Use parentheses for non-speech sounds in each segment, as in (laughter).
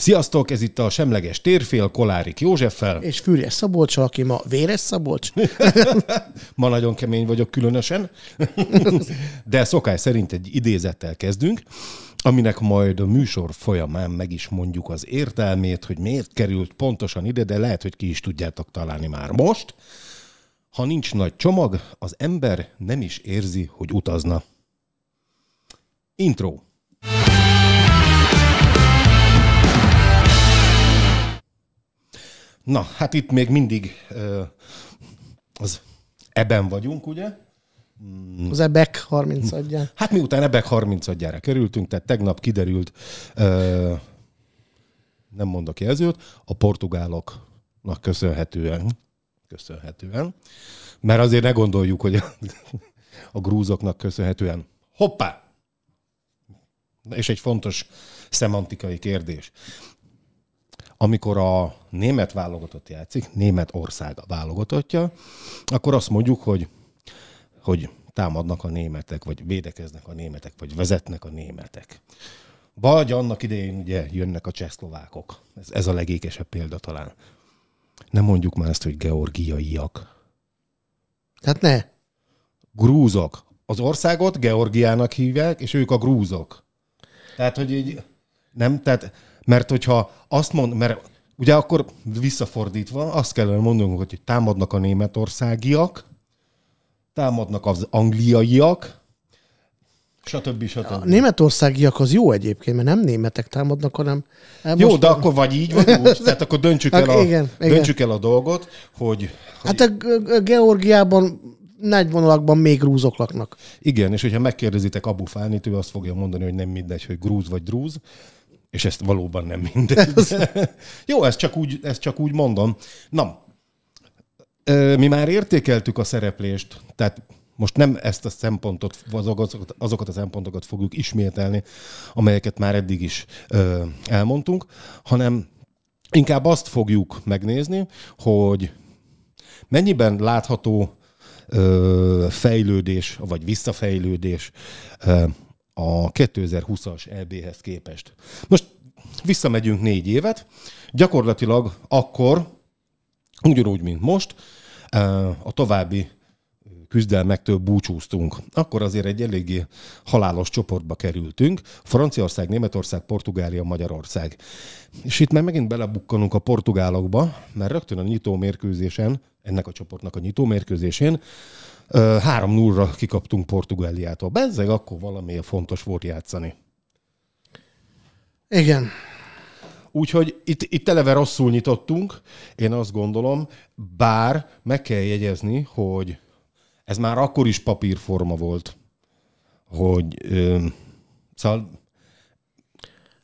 Sziasztok, ez itt a Semleges Térfél Kolárik Józseffel. És Fűrjes Szabolcs, aki ma Véres Szabolcs. (laughs) ma nagyon kemény vagyok különösen, de szokás szerint egy idézettel kezdünk aminek majd a műsor folyamán meg is mondjuk az értelmét, hogy miért került pontosan ide, de lehet, hogy ki is tudjátok találni már most. Ha nincs nagy csomag, az ember nem is érzi, hogy utazna. Intro. Intro. Na, hát itt még mindig uh, az ebben vagyunk, ugye? Mm. Az EBEK 30 adján. Hát miután EBEK 30 adjára kerültünk, tehát tegnap kiderült, uh, nem mondok jelzőt, a portugáloknak köszönhetően, köszönhetően, mert azért ne gondoljuk, hogy a, a grúzoknak köszönhetően. Hoppá! És egy fontos szemantikai kérdés amikor a német válogatott játszik, német ország válogatottja, akkor azt mondjuk, hogy, hogy támadnak a németek, vagy védekeznek a németek, vagy vezetnek a németek. Vagy annak idején ugye jönnek a csehszlovákok. Ez, ez a legékesebb példa talán. Nem mondjuk már ezt, hogy georgiaiak. Hát ne. Grúzok. Az országot Georgiának hívják, és ők a grúzok. Tehát, hogy így nem, tehát mert hogyha azt mond, mert ugye akkor visszafordítva azt kellene mondanunk, hogy támadnak a németországiak, támadnak az angliaiak, Stb. stb. A németországiak az jó egyébként, mert nem németek támadnak, hanem... Most jó, de a... akkor vagy így, vagy úgy. (laughs) Tehát akkor döntsük, el, hát a, igen, döntsük igen. el a dolgot, hogy... Hát a Georgiában nagy vonalakban még grúzok laknak. Igen, és hogyha megkérdezitek Abu Fánit, ő azt fogja mondani, hogy nem mindegy, hogy grúz vagy drúz. És ezt valóban nem mindegy. Jó, ezt csak, úgy, ezt csak úgy mondom. Na, mi már értékeltük a szereplést, tehát most nem ezt a szempontot, azokat, azokat a szempontokat fogjuk ismételni, amelyeket már eddig is ö, elmondtunk, hanem inkább azt fogjuk megnézni, hogy mennyiben látható ö, fejlődés, vagy visszafejlődés ö, a 2020-as EB-hez képest. Most visszamegyünk négy évet, gyakorlatilag akkor, ugyanúgy, mint most, a további küzdelmektől búcsúztunk. Akkor azért egy eléggé halálos csoportba kerültünk. Franciaország, Németország, Portugália, Magyarország. És itt már megint belebukkanunk a portugálokba, mert rögtön a nyitó mérkőzésen, ennek a csoportnak a nyitó mérkőzésén Három 0 ra kikaptunk Portugáliától. Bezzeg akkor valami fontos volt játszani. Igen. Úgyhogy itt, itt eleve rosszul nyitottunk, én azt gondolom, bár meg kell jegyezni, hogy ez már akkor is papírforma volt, hogy ö, szóval...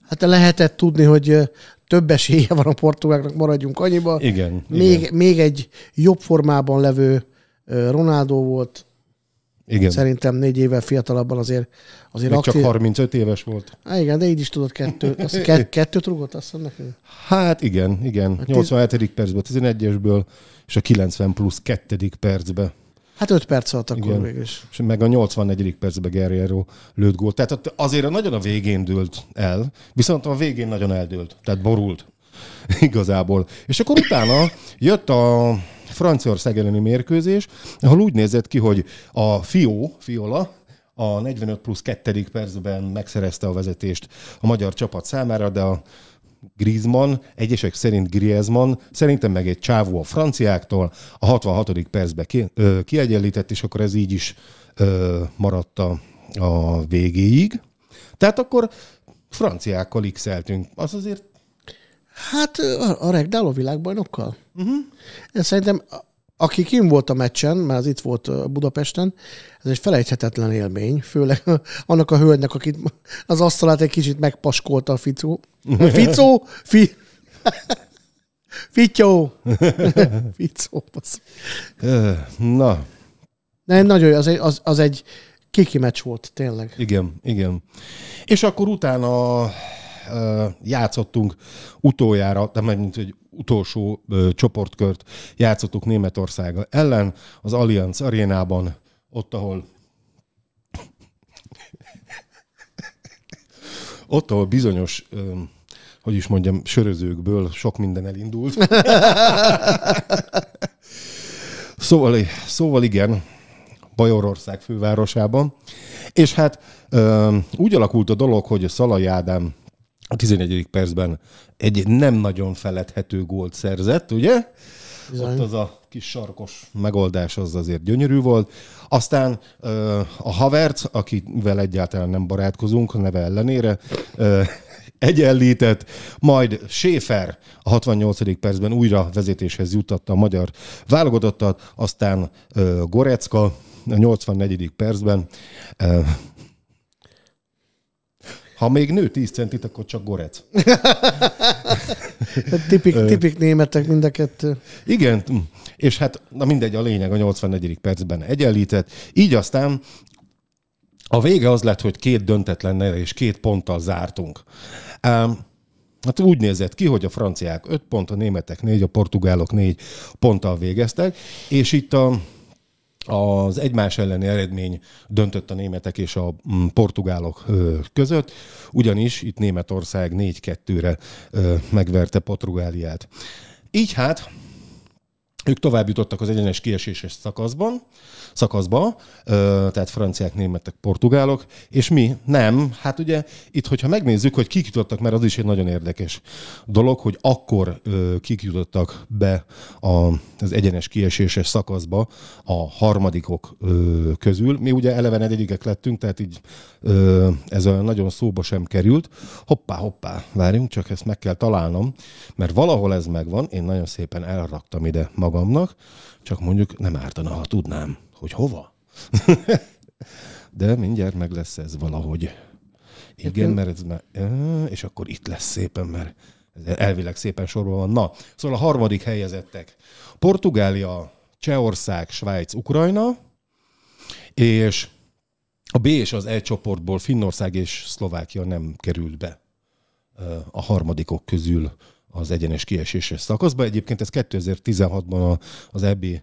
Hát lehetett tudni, hogy több esélye van a portugáknak, maradjunk annyiba. Igen. Még, igen. még egy jobb formában levő Ronaldo volt, igen. Szerintem négy évvel fiatalabban azért... azért aktív... csak 35 éves volt. Há, igen, de így is tudod kettő, Azt ke- kettőt rúgott, azt hiszem nekünk? Hát igen, igen. Hát 87. Tíz... percben, 11-esből, és a 90 plusz 2. percbe. Hát 5 perc alatt akkor igen. végül is. És meg a 84. percben Guerrero lőtt gólt. Tehát azért nagyon a végén dőlt el, viszont a végén nagyon eldőlt, tehát borult (laughs) igazából. És akkor utána jött a Franciaország elleni mérkőzés, ahol úgy nézett ki, hogy a Fió, Fiola, a 45 plusz 2. percben megszerezte a vezetést a magyar csapat számára, de a Griezmann, egyesek szerint Griezmann, szerintem meg egy csávó a franciáktól, a 66. percbe ki, ö, kiegyenlített, és akkor ez így is ö, maradt a, a végéig. Tehát akkor franciákkal x-eltünk. Az azért Hát a regdáló a világbajnokkal. Uh-huh. Én szerintem, aki kim volt a meccsen, mert az itt volt Budapesten, ez egy felejthetetlen élmény, főleg (laughs) annak a hölgynek, akit az asztalát egy kicsit megpaskolta a Ficó. (laughs) Ficó? Fi... (laughs) Fityó! Ficó, basz. Na. Nem, nagyon, az egy, az, az egy kiki meccs volt, tényleg. Igen, igen. És akkor utána játszottunk utoljára, de meg mint hogy utolsó ö, csoportkört játszottuk Németország ellen, az Allianz arénában, ott, ahol ott, ahol bizonyos, ö, hogy is mondjam, sörözőkből sok minden elindult. (laughs) szóval, szóval igen, Bajorország fővárosában. És hát ö, úgy alakult a dolog, hogy a Szalai Ádám a 11. percben egy nem nagyon feledhető gólt szerzett, ugye? Bizony. Ott az a kis sarkos megoldás az azért gyönyörű volt. Aztán a Havertz, akivel egyáltalán nem barátkozunk, a neve ellenére, (laughs) egyenlített, majd Schäfer a 68. percben újra vezetéshez jutatta a magyar válogatottat, aztán Gorecka a 84. percben ha még nő 10 centit, akkor csak gorec. (laughs) tipik, tipik németek mind a kettő. Igen, hm. és hát na mindegy, a lényeg a 84. percben egyenlített. Így aztán a vége az lett, hogy két döntetlennel és két ponttal zártunk. Um, Hát úgy nézett ki, hogy a franciák 5 pont, a németek 4, a portugálok 4 ponttal végeztek, és itt a az egymás elleni eredmény döntött a németek és a mm, portugálok között, ugyanis itt Németország 4-2-re megverte Portugáliát. Így hát ők tovább jutottak az egyenes kieséses szakaszban, szakaszba, tehát franciák, németek, portugálok, és mi nem. Hát ugye itt, hogyha megnézzük, hogy kik jutottak, mert az is egy nagyon érdekes dolog, hogy akkor kik jutottak be az egyenes kieséses szakaszba a harmadikok közül. Mi ugye egyikek lettünk, tehát így ez olyan nagyon szóba sem került. Hoppá, hoppá, várjunk, csak ezt meg kell találnom, mert valahol ez megvan, én nagyon szépen elraktam ide magam magamnak, csak mondjuk nem ártana, ha tudnám, hogy hova. (laughs) De mindjárt meg lesz ez valahogy. Igen, mert ez már... És akkor itt lesz szépen, mert elvileg szépen sorban van. Na, szóval a harmadik helyezettek. Portugália, Csehország, Svájc, Ukrajna, és a B és az E csoportból Finnország és Szlovákia nem került be a harmadikok közül az egyenes kieséses szakaszba. Egyébként ez 2016-ban az ebbi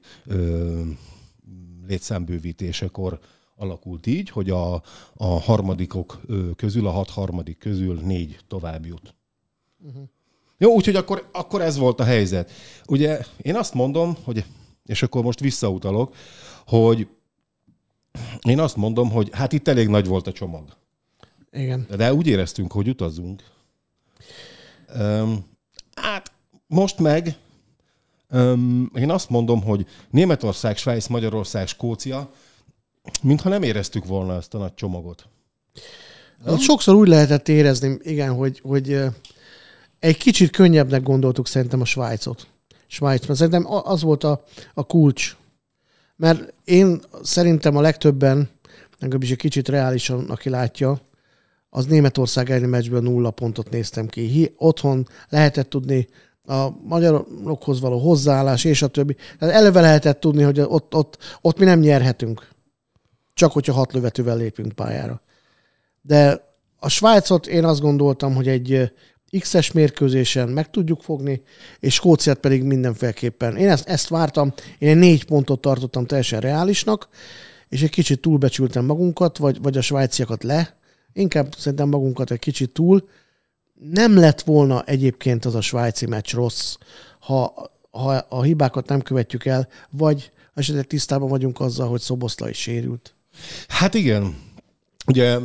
létszámbővítésekor alakult így, hogy a, a harmadikok közül, a hat harmadik közül négy tovább jut. Uh-huh. Jó, úgyhogy akkor, akkor ez volt a helyzet. Ugye én azt mondom, hogy, és akkor most visszautalok, hogy én azt mondom, hogy hát itt elég nagy volt a csomag. Igen. De úgy éreztünk, hogy utazunk. Um, Hát most meg öm, én azt mondom, hogy Németország, Svájc, Magyarország, Skócia, mintha nem éreztük volna ezt a nagy csomagot. Nem? Hát sokszor úgy lehetett érezni, igen, hogy, hogy egy kicsit könnyebbnek gondoltuk szerintem a Svájcot. Svájc, mert szerintem az volt a, a kulcs. Mert én szerintem a legtöbben, legalábbis egy kicsit reálisan, aki látja, az Németország elleni meccsből nulla pontot néztem ki. Hi, otthon lehetett tudni a magyarokhoz való hozzáállás, és a többi. Tehát eleve lehetett tudni, hogy ott, ott, ott mi nem nyerhetünk. Csak hogyha hat lövetővel lépünk pályára. De a Svájcot én azt gondoltam, hogy egy eh, X-es mérkőzésen meg tudjuk fogni, és Skóciát pedig mindenféleképpen. Én ezt, ezt vártam, én egy négy pontot tartottam teljesen reálisnak, és egy kicsit túlbecsültem magunkat, vagy, vagy a svájciakat le, inkább szerintem magunkat egy kicsit túl. Nem lett volna egyébként az a svájci meccs rossz, ha, ha a hibákat nem követjük el, vagy esetleg tisztában vagyunk azzal, hogy Szoboszla is sérült. Hát igen. Ugye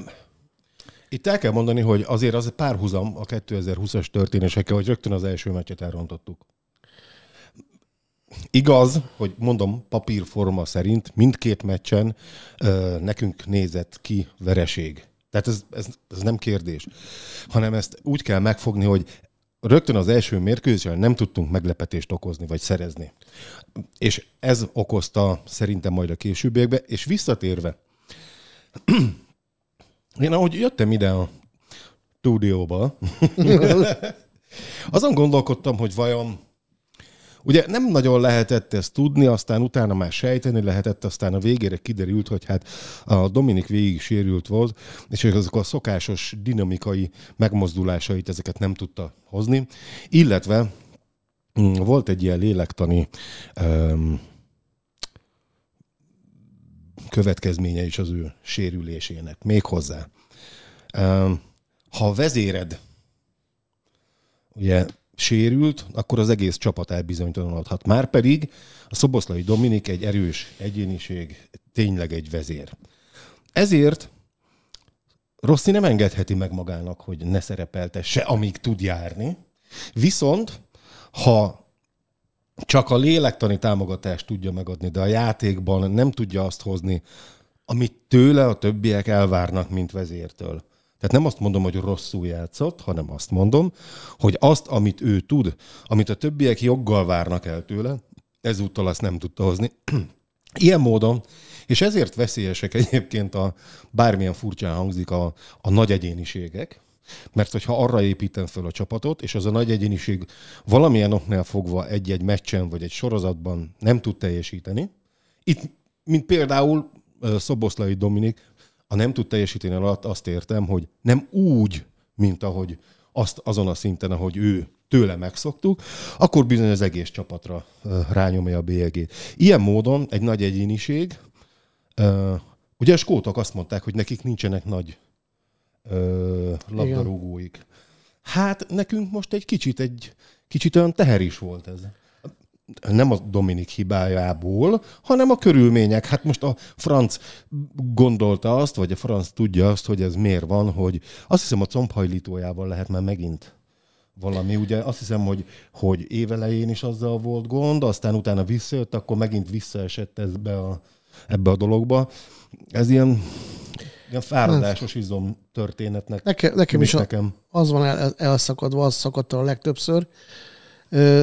itt el kell mondani, hogy azért az párhuzam a 2020-as történésekkel, hogy rögtön az első meccset elrontottuk. Igaz, hogy mondom, papírforma szerint mindkét meccsen ö, nekünk nézett ki vereség. Tehát ez, ez, ez nem kérdés. Hanem ezt úgy kell megfogni, hogy rögtön az első mérkőzésen nem tudtunk meglepetést okozni, vagy szerezni. És ez okozta szerintem majd a későbbiekbe, és visszatérve, (clears throat) én ahogy jöttem ide a stúdióba, (laughs) azon gondolkodtam, hogy vajon Ugye nem nagyon lehetett ezt tudni, aztán utána már sejteni lehetett, aztán a végére kiderült, hogy hát a Dominik végig sérült volt, és azok a szokásos dinamikai megmozdulásait, ezeket nem tudta hozni. Illetve mm, volt egy ilyen lélektani um, következménye is az ő sérülésének. Méghozzá, um, ha a vezéred ugye sérült, akkor az egész csapat elbizonytalanodhat. Márpedig a Szoboszlai Dominik egy erős egyéniség, tényleg egy vezér. Ezért Rossi nem engedheti meg magának, hogy ne szerepeltesse, amíg tud járni. Viszont, ha csak a lélektani támogatást tudja megadni, de a játékban nem tudja azt hozni, amit tőle a többiek elvárnak, mint vezértől tehát nem azt mondom, hogy rosszul játszott, hanem azt mondom, hogy azt, amit ő tud, amit a többiek joggal várnak el tőle, ezúttal azt nem tudta hozni. (clears throat) Ilyen módon, és ezért veszélyesek egyébként a bármilyen furcsán hangzik a, a nagy egyéniségek, mert hogyha arra építem fel a csapatot, és az a nagy egyéniség valamilyen oknál fogva egy-egy meccsen vagy egy sorozatban nem tud teljesíteni, itt, mint például Szoboszlai Dominik, a nem tud teljesíteni alatt azt értem, hogy nem úgy, mint ahogy azt azon a szinten, ahogy ő tőle megszoktuk, akkor bizony az egész csapatra rányomja a bélyegét. Ilyen módon egy nagy egyéniség, ugye a skótok azt mondták, hogy nekik nincsenek nagy labdarúgóik. Hát nekünk most egy kicsit egy kicsit olyan teher is volt ez nem a Dominik hibájából, hanem a körülmények. Hát most a franc gondolta azt, vagy a franc tudja azt, hogy ez miért van, hogy azt hiszem a combhajlítójával lehet már megint valami. Ugye azt hiszem, hogy, hogy évelején is azzal volt gond, aztán utána visszajött, akkor megint visszaesett ezbe a, ebbe a dologba. Ez ilyen, ilyen fáradásos hát. izom történetnek. Neke, nekem is nekem. az van el, elszakadva, az szakadt a legtöbbször. Ö,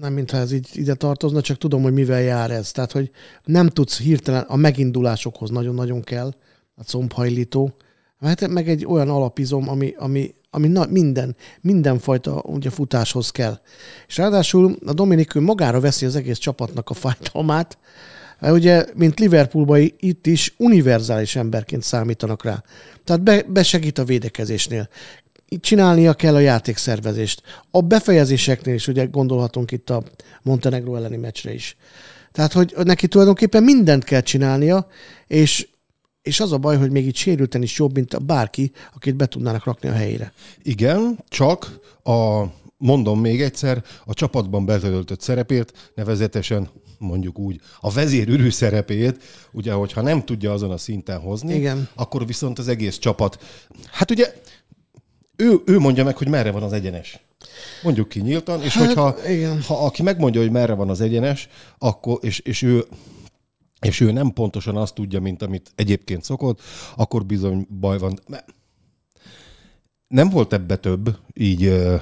nem mintha ez így ide tartozna, csak tudom, hogy mivel jár ez. Tehát, hogy nem tudsz hirtelen, a megindulásokhoz nagyon-nagyon kell a combhajlító, hát meg egy olyan alapizom, ami, ami, ami na, minden, mindenfajta ugye, futáshoz kell. És ráadásul a Dominik magára veszi az egész csapatnak a fájdalmát, mert hát ugye, mint Liverpoolban itt is univerzális emberként számítanak rá. Tehát be, besegít a védekezésnél csinálnia kell a játékszervezést. A befejezéseknél is, ugye gondolhatunk itt a Montenegro elleni meccsre is. Tehát, hogy neki tulajdonképpen mindent kell csinálnia, és, és az a baj, hogy még itt sérülten is jobb, mint a bárki, akit be tudnának rakni a helyére. Igen, csak a mondom még egyszer, a csapatban betöltött szerepét, nevezetesen mondjuk úgy, a ürű szerepét, ugye, hogyha nem tudja azon a szinten hozni, Igen. akkor viszont az egész csapat, hát ugye ő, ő mondja meg, hogy merre van az egyenes. Mondjuk ki nyíltan, és hát, hogyha igen. ha aki megmondja, hogy merre van az egyenes, akkor, és, és ő és ő nem pontosan azt tudja, mint amit egyébként szokott, akkor bizony baj van. Nem volt ebbe több, így e,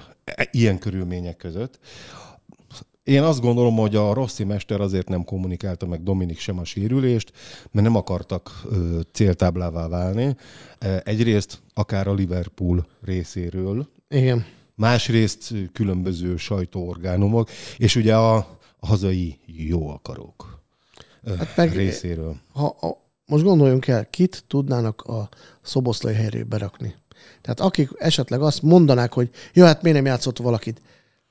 ilyen körülmények között. Én azt gondolom, hogy a Rossi mester azért nem kommunikálta meg Dominik sem a sérülést, mert nem akartak ö, céltáblává válni. Egyrészt akár a Liverpool részéről. Igen. Másrészt különböző sajtóorgánumok, és ugye a, hazai jó akarók hát meg, részéről. Ha, ha, most gondoljunk el, kit tudnának a szoboszlai helyre berakni? Tehát akik esetleg azt mondanák, hogy jó, hát miért nem játszott valakit?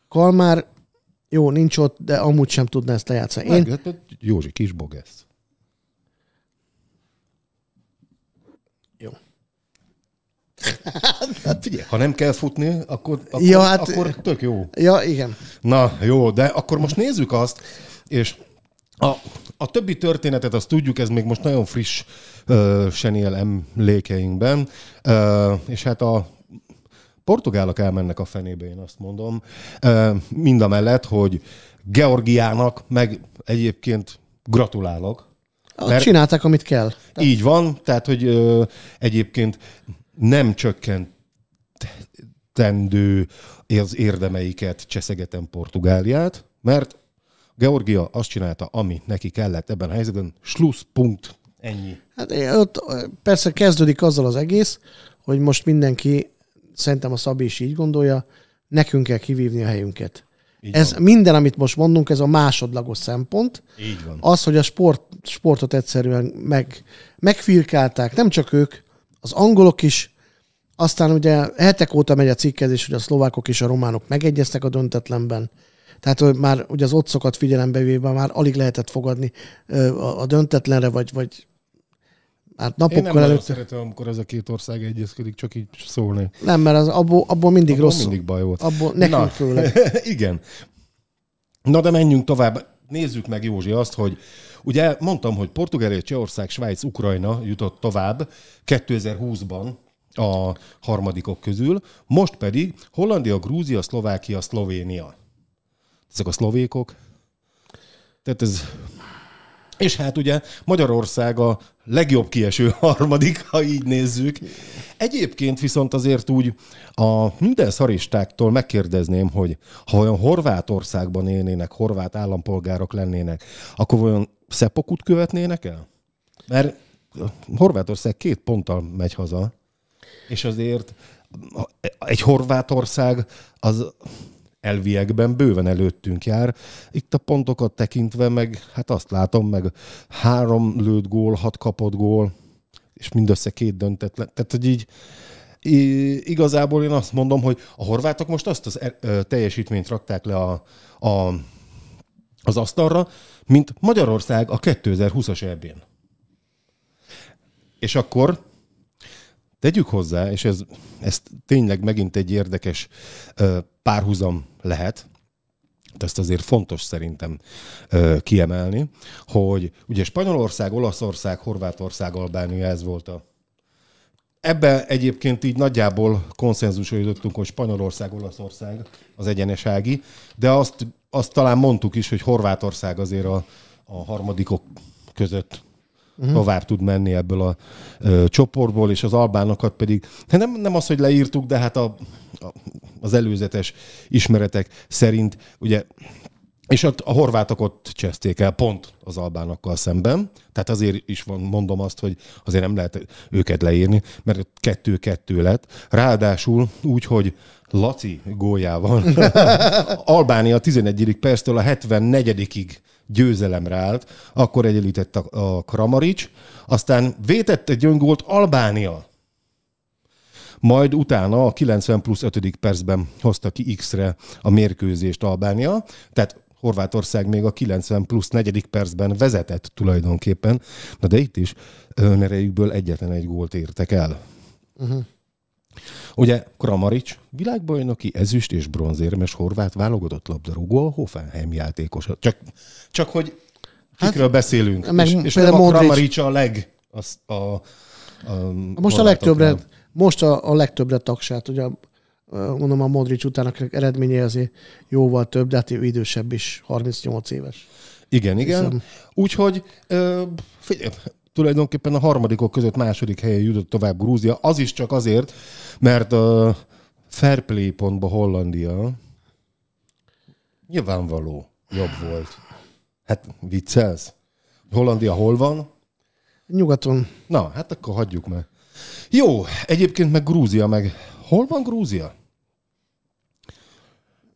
Kalmár jó, nincs ott, de amúgy sem tudná ezt lejátszani. Én... Hát, Józsi Kisbogesz. Jó. (laughs) Hát figyelj, ha nem kell futni, akkor, akkor, ja, hát, akkor tök jó. Ja, igen. Na, jó, de akkor most nézzük azt, és a, a többi történetet azt tudjuk, ez még most nagyon friss uh, Seniel emlékeinkben, uh, és hát a portugálok elmennek a fenébe, én azt mondom. Mind a mellett, hogy Georgiának meg egyébként gratulálok. Mert Csinálták, amit kell. Tehát... Így van, tehát hogy ö, egyébként nem csökkentendő az érdemeiket cseszegetem Portugáliát, mert Georgia azt csinálta, ami neki kellett ebben a helyzetben, Schlusspunkt, ennyi. Hát ott persze kezdődik azzal az egész, hogy most mindenki szerintem a Szabi is így gondolja, nekünk kell kivívni a helyünket. Így ez van. minden, amit most mondunk, ez a másodlagos szempont. Így van. Az, hogy a sport, sportot egyszerűen meg, megfirkálták, nem csak ők, az angolok is, aztán ugye hetek óta megy a cikkezés, hogy a szlovákok és a románok megegyeztek a döntetlenben. Tehát hogy már ugye az ott szokat figyelembe véve már alig lehetett fogadni a döntetlenre, vagy, vagy Hát napokkal előtt. nem szeretem, amikor ez a két ország egyezkedik, csak így szólni. Nem, mert az abból, abból mindig abból rossz. mindig baj volt. Abból nekünk Na. (laughs) Igen. Na de menjünk tovább. Nézzük meg, Józsi, azt, hogy ugye mondtam, hogy Portugália, Csehország, Svájc, Ukrajna jutott tovább 2020-ban a harmadikok közül, most pedig Hollandia, Grúzia, Szlovákia, Szlovénia. Ezek a szlovékok. Tehát ez és hát ugye Magyarország a legjobb kieső (laughs) harmadik, ha így nézzük. Egyébként viszont azért úgy a minden szaristáktól megkérdezném, hogy ha olyan Horvátországban élnének, horvát állampolgárok lennének, akkor olyan szepokut követnének el? Mert Horvátország két ponttal megy haza, és azért egy Horvátország az elviekben bőven előttünk jár. Itt a pontokat tekintve meg, hát azt látom, meg három lőtt gól, hat kapott gól, és mindössze két döntetlen. Tehát, hogy így igazából én azt mondom, hogy a horvátok most azt az e, teljesítményt rakták le a, a, az asztalra, mint Magyarország a 2020-as eb És akkor Tegyük hozzá, és ez, ez tényleg megint egy érdekes párhuzam lehet, ezt azért fontos szerintem ö, kiemelni, hogy ugye Spanyolország, Olaszország, Horvátország, Albánia ez volt a Ebben egyébként így nagyjából konszenzusolítottunk, hogy Spanyolország, Olaszország az egyenesági, de azt, azt talán mondtuk is, hogy Horvátország azért a, a harmadikok között uh-huh. tovább tud menni ebből a ö, csoportból, és az albánokat pedig, hát nem, nem az, hogy leírtuk, de hát a, a, az előzetes ismeretek szerint, ugye és ott a horvátok ott cseszték el pont az albánokkal szemben. Tehát azért is van, mondom azt, hogy azért nem lehet őket leírni, mert kettő-kettő lett. Ráadásul úgy, hogy Laci góljával (laughs) Albánia 11. perctől a 74-ig győzelemre állt, akkor egyenlített a, a Kramarics, aztán vétett egy öngolt Albánia, majd utána a 90 plusz 5. percben hozta ki X-re a mérkőzést Albánia, tehát Horvátország még a 90 plusz 4. percben vezetett tulajdonképpen, na de itt is önerejükből egyetlen egy gólt értek el. Uh-huh. Ugye Kramarics világbajnoki ezüst és bronzérmes horvát válogatott labdarúgó a Hoffenheim játékos. Csak, csak hogy hát, kikről hát, beszélünk, meg, és, és nem a Kramarics a leg... Az, a, a, a most a legtöbbre, most a, a legtöbbre tagsát, ugye mondom a Modric utának eredménye azért jóval több, de hát idősebb is, 38 éves. Igen, igen. Úgyhogy tulajdonképpen a harmadikok között második helyen jutott tovább Grúzia. Az is csak azért, mert a fair play pontba Hollandia nyilvánvaló jobb volt. Hát viccelsz? Hollandia hol van? Nyugaton. Na, hát akkor hagyjuk meg. Jó, egyébként meg Grúzia meg. Hol van Grúzia?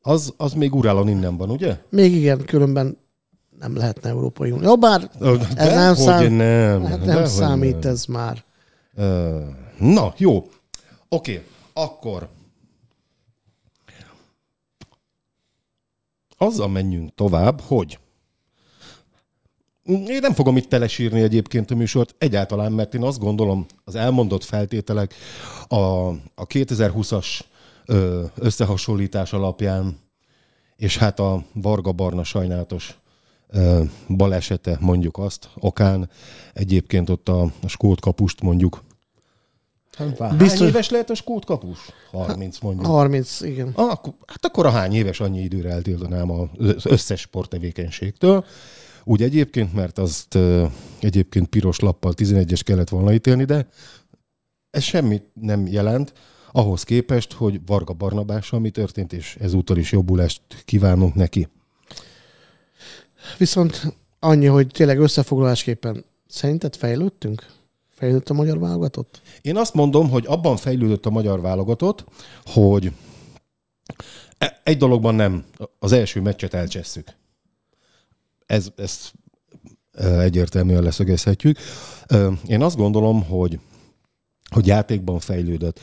Az, az még Urálon innen van, ugye? Még igen, különben nem lehetne Európai Unió. Jó, bár de, ez hát nem, szám... nem. Hát nem de, számít nem. ez már. Na, jó. Oké, okay. akkor azzal menjünk tovább, hogy én nem fogom itt telesírni egyébként a műsort egyáltalán, mert én azt gondolom, az elmondott feltételek a, a 2020-as összehasonlítás alapján, és hát a Varga Barna sajnálatos balesete mondjuk azt, okán. Egyébként ott a, a skót kapust mondjuk Hány Biztos... Hány éves lehet a skót kapus? 30 mondjuk. 30, igen. Ah, akkor, hát akkor a hány éves annyi időre eltiltanám az összes sporttevékenységtől. Úgy egyébként, mert azt egyébként piros lappal 11-es kellett volna ítélni, de ez semmit nem jelent ahhoz képest, hogy Varga Barnabással mi történt, és ezúttal is jobbulást kívánunk neki. Viszont annyi, hogy tényleg összefoglalásképpen szerinted fejlődtünk? Fejlődött a magyar válogatott? Én azt mondom, hogy abban fejlődött a magyar válogatott, hogy e- egy dologban nem, az első meccset elcsesszük. Ez, ezt e, egyértelműen leszögezhetjük. E, én azt gondolom, hogy hogy játékban fejlődött.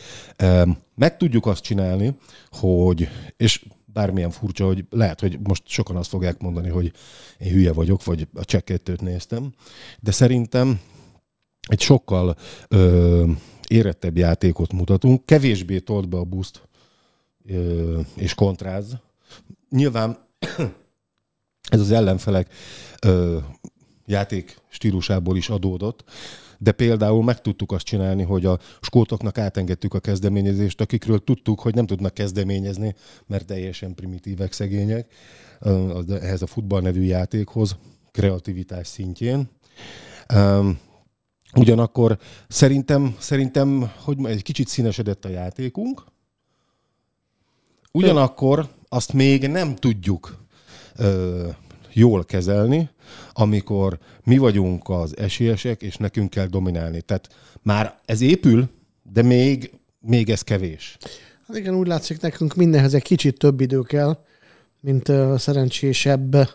Meg tudjuk azt csinálni, hogy, és bármilyen furcsa, hogy lehet, hogy most sokan azt fogják mondani, hogy én hülye vagyok, vagy a csekkettőt néztem, de szerintem egy sokkal ö, érettebb játékot mutatunk, kevésbé tolt be a buszt ö, és kontráz. Nyilván ez az ellenfelek ö, játék stílusából is adódott, de például meg tudtuk azt csinálni, hogy a skótoknak átengedtük a kezdeményezést, akikről tudtuk, hogy nem tudnak kezdeményezni, mert teljesen primitívek, szegények, ehhez a futball nevű játékhoz, kreativitás szintjén. Ugyanakkor szerintem, szerintem hogy egy kicsit színesedett a játékunk, Ugyanakkor azt még nem tudjuk jól kezelni, amikor mi vagyunk az esélyesek, és nekünk kell dominálni. Tehát már ez épül, de még, még ez kevés. Hát igen, úgy látszik nekünk mindenhez egy kicsit több idő kell, mint a szerencsésebb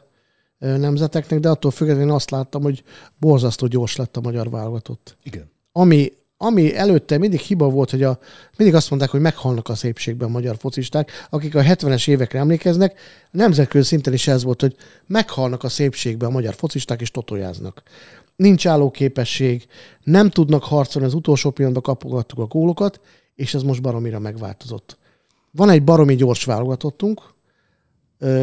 nemzeteknek, de attól függetlenül azt láttam, hogy borzasztó gyors lett a magyar válogatott. Igen. Ami ami előtte mindig hiba volt, hogy a, mindig azt mondták, hogy meghalnak a szépségben a magyar focisták, akik a 70-es évekre emlékeznek, nemzetközi szinten is ez volt, hogy meghalnak a szépségben a magyar focisták és totoljáznak. Nincs állóképesség, nem tudnak harcolni, az utolsó pillanatban kapogattuk a gólokat, és ez most baromira megváltozott. Van egy baromi gyors válogatottunk,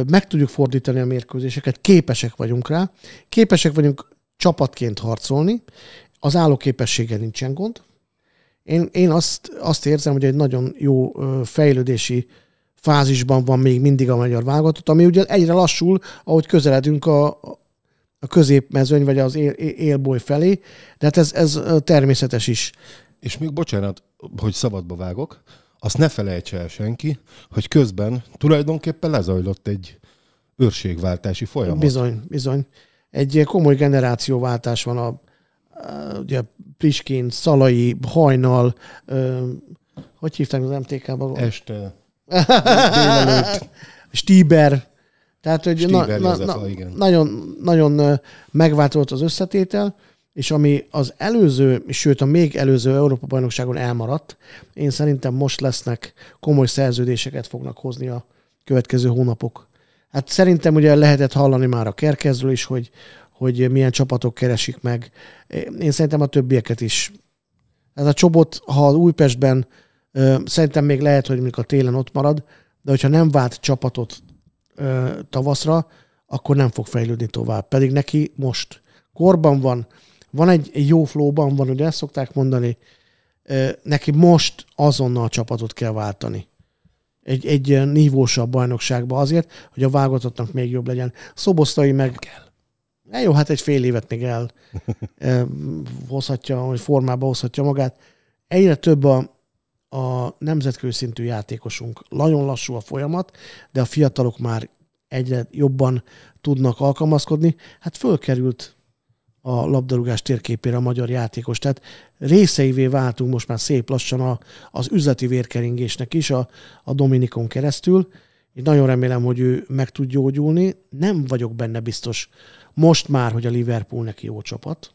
meg tudjuk fordítani a mérkőzéseket, képesek vagyunk rá, képesek vagyunk csapatként harcolni, az állóképessége nincsen gond. Én, én azt, azt érzem, hogy egy nagyon jó fejlődési fázisban van még mindig a magyar válogatott, ami ugye egyre lassul, ahogy közeledünk a, a középmezőny vagy az él, élboly felé, de hát ez, ez természetes is. És még bocsánat, hogy szabadba vágok, azt ne felejtse el senki, hogy közben tulajdonképpen lezajlott egy őrségváltási folyamat. Bizony, bizony. Egy komoly generációváltás van a ugye Priskin, Szalai, Hajnal, hogy hívták az mtk ba Este. (laughs) Stíber. Tehát, hogy na, na, na, nagyon, nagyon megváltozott az összetétel, és ami az előző, sőt a még előző Európa-bajnokságon elmaradt, én szerintem most lesznek, komoly szerződéseket fognak hozni a következő hónapok. Hát szerintem ugye lehetett hallani már a kerkezről is, hogy, hogy milyen csapatok keresik meg. Én szerintem a többieket is. Ez a csobot, ha az Újpestben szerintem még lehet, hogy mikor a télen ott marad, de hogyha nem vált csapatot tavaszra, akkor nem fog fejlődni tovább. Pedig neki most korban van, van egy, jó flóban van, ugye ezt szokták mondani, neki most azonnal csapatot kell váltani. Egy, egy nívósabb bajnokságba azért, hogy a válogatottnak még jobb legyen. Szobosztai meg... kell. Na jó, hát egy fél évet még el (laughs) eh, hozhatja, hogy formába hozhatja magát. Egyre több a, a nemzetközi szintű játékosunk. Nagyon lassú a folyamat, de a fiatalok már egyre jobban tudnak alkalmazkodni. Hát fölkerült a labdarúgás térképére a magyar játékos. Tehát részeivé váltunk most már szép lassan a, az üzleti vérkeringésnek is a, a Dominikon keresztül. Én nagyon remélem, hogy ő meg tud gyógyulni. Nem vagyok benne biztos, most már, hogy a Liverpool neki jó csapat,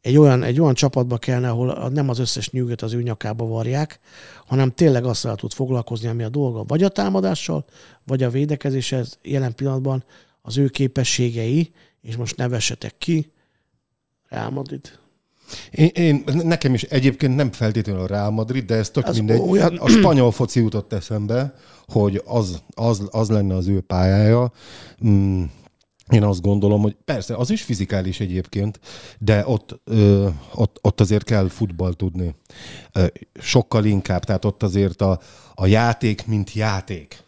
egy olyan, egy olyan csapatba kellene, ahol nem az összes nyűgöt az ő nyakába varják, hanem tényleg azzal tud foglalkozni, ami a dolga, vagy a támadással, vagy a védekezéshez Jelen pillanatban az ő képességei, és most nevesetek ki, Real Madrid. Én, én, nekem is egyébként nem feltétlenül a Real Madrid, de ez tök az mindegy. Olyan... A spanyol foci jutott eszembe, hogy az, az, az lenne az ő pályája. Mm én azt gondolom, hogy persze, az is fizikális egyébként, de ott, ö, ott, ott azért kell futball tudni. Ö, sokkal inkább, tehát ott azért a, a játék, mint játék.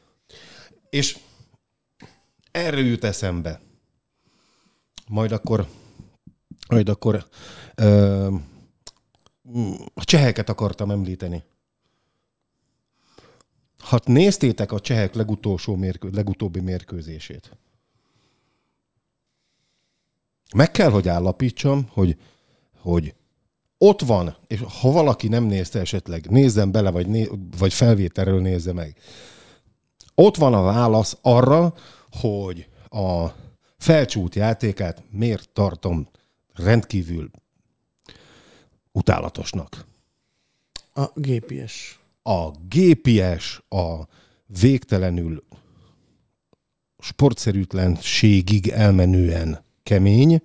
És erre jut eszembe. Majd akkor, majd akkor ö, a cseheket akartam említeni. Hát néztétek a csehek legutolsó mérkő, legutóbbi mérkőzését meg kell, hogy állapítsam, hogy, hogy ott van, és ha valaki nem nézte esetleg, nézzen bele, vagy, né, vagy felvételről nézze meg. Ott van a válasz arra, hogy a felcsút játékát miért tartom rendkívül utálatosnak. A GPS. A GPS a végtelenül sportszerűtlenségig elmenően kemény,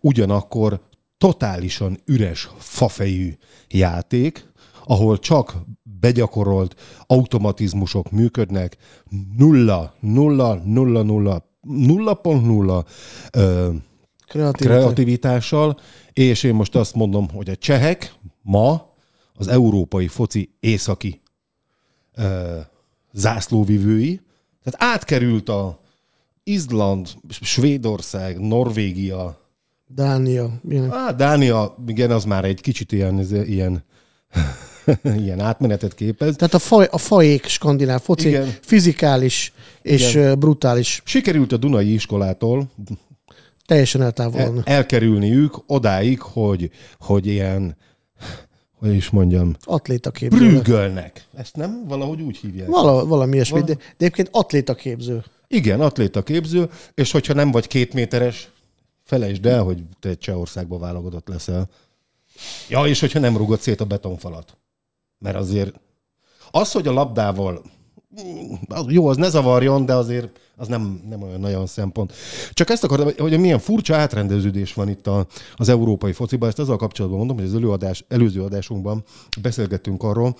ugyanakkor totálisan üres fafejű játék, ahol csak begyakorolt automatizmusok működnek, nulla, nulla, nulla, nulla, nulla pont nulla ö, Kreativitás. kreativitással, és én most azt mondom, hogy a csehek ma az európai foci északi ö, zászlóvivői, tehát átkerült a Izland, Svédország, Norvégia. Dánia. Ilyenek. Á, Dánia, igen, az már egy kicsit ilyen, ilyen (laughs) ilyen átmenetet képez. Tehát a, fa, a faék skandináv foci igen. fizikális és igen. brutális. Sikerült a Dunai iskolától teljesen eltávolni. El, elkerülniük odáig, hogy, hogy ilyen hogy is mondjam, Atlétaképző. Brügölnek. Ezt nem valahogy úgy hívják. Vala, valami ilyesmi, Val- de, de egyébként atlétaképző. Igen, atléta képző, és hogyha nem vagy két méteres, felejtsd el, hogy te Csehországba válogatott leszel. Ja, és hogyha nem rúgod szét a betonfalat. Mert azért az, hogy a labdával jó, az ne zavarjon, de azért az nem, nem olyan nagyon szempont. Csak ezt akartam, hogy milyen furcsa átrendeződés van itt a, az európai fociban, ezt azzal kapcsolatban mondom, hogy az előadás, előző adásunkban beszélgettünk arról,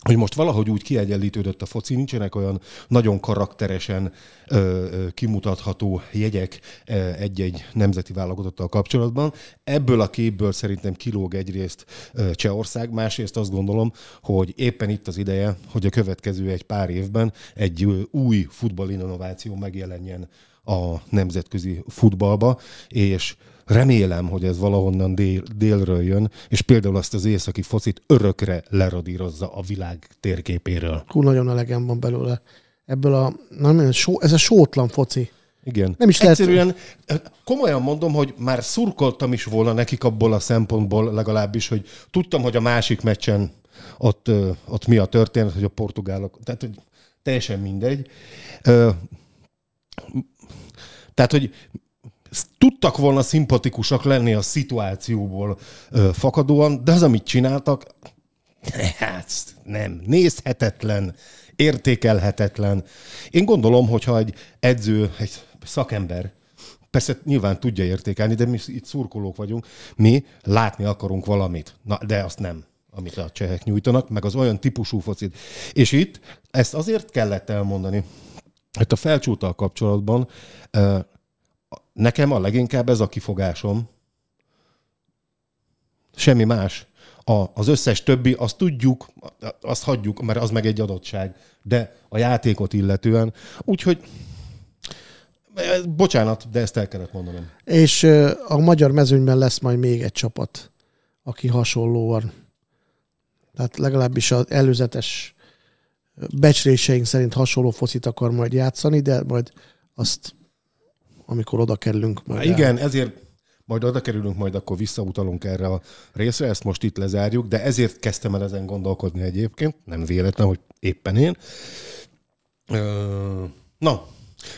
hogy most valahogy úgy kiegyenlítődött a foci, nincsenek olyan nagyon karakteresen ö, ö, kimutatható jegyek ö, egy-egy nemzeti válogatottal kapcsolatban. Ebből a képből szerintem kilóg egyrészt ö, Csehország, másrészt azt gondolom, hogy éppen itt az ideje, hogy a következő egy pár évben egy ö, új futballinnováció megjelenjen a nemzetközi futballba, és Remélem, hogy ez valahonnan dél, délről jön, és például azt az északi focit örökre leradírozza a világ térképéről. Hú, nagyon elegem van belőle. Ebből a, nem, só, ez a sótlan foci. Igen. Nem is lehet. Egyszerűen komolyan mondom, hogy már szurkoltam is volna nekik abból a szempontból legalábbis, hogy tudtam, hogy a másik meccsen ott, ott mi a történet, hogy a portugálok, tehát hogy teljesen mindegy. Tehát, hogy tudtak volna szimpatikusak lenni a szituációból ö, fakadóan, de az, amit csináltak, hát nem, nézhetetlen, értékelhetetlen. Én gondolom, hogyha egy edző, egy szakember, persze nyilván tudja értékelni, de mi itt szurkolók vagyunk, mi látni akarunk valamit, Na, de azt nem amit a csehek nyújtanak, meg az olyan típusú focit. És itt ezt azért kellett elmondani, hogy a felcsúttal kapcsolatban nekem a leginkább ez a kifogásom. Semmi más. A, az összes többi, azt tudjuk, azt hagyjuk, mert az meg egy adottság. De a játékot illetően. Úgyhogy Bocsánat, de ezt el kellett mondanom. És a magyar mezőnyben lesz majd még egy csapat, aki hasonlóan. Tehát legalábbis az előzetes becsléseink szerint hasonló focit akar majd játszani, de majd azt amikor oda kerülünk majd. Há, igen, ezért majd oda kerülünk, majd akkor visszautalunk erre a részre, ezt most itt lezárjuk, de ezért kezdtem el ezen gondolkodni egyébként, nem véletlen, hogy éppen én. Na,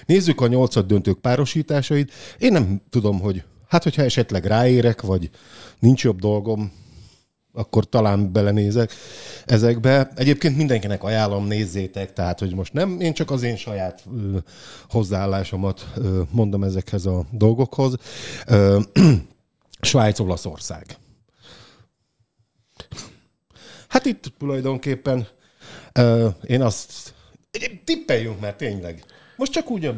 nézzük a nyolcad döntők párosításait. Én nem tudom, hogy hát hogyha esetleg ráérek, vagy nincs jobb dolgom, akkor talán belenézek ezekbe. Egyébként mindenkinek ajánlom, nézzétek, tehát hogy most nem, én csak az én saját ö, hozzáállásomat ö, mondom ezekhez a dolgokhoz. Ö, (clears throat) Svájc-Olaszország. Hát itt tulajdonképpen ö, én azt tippeljünk mert tényleg. Most csak úgy a...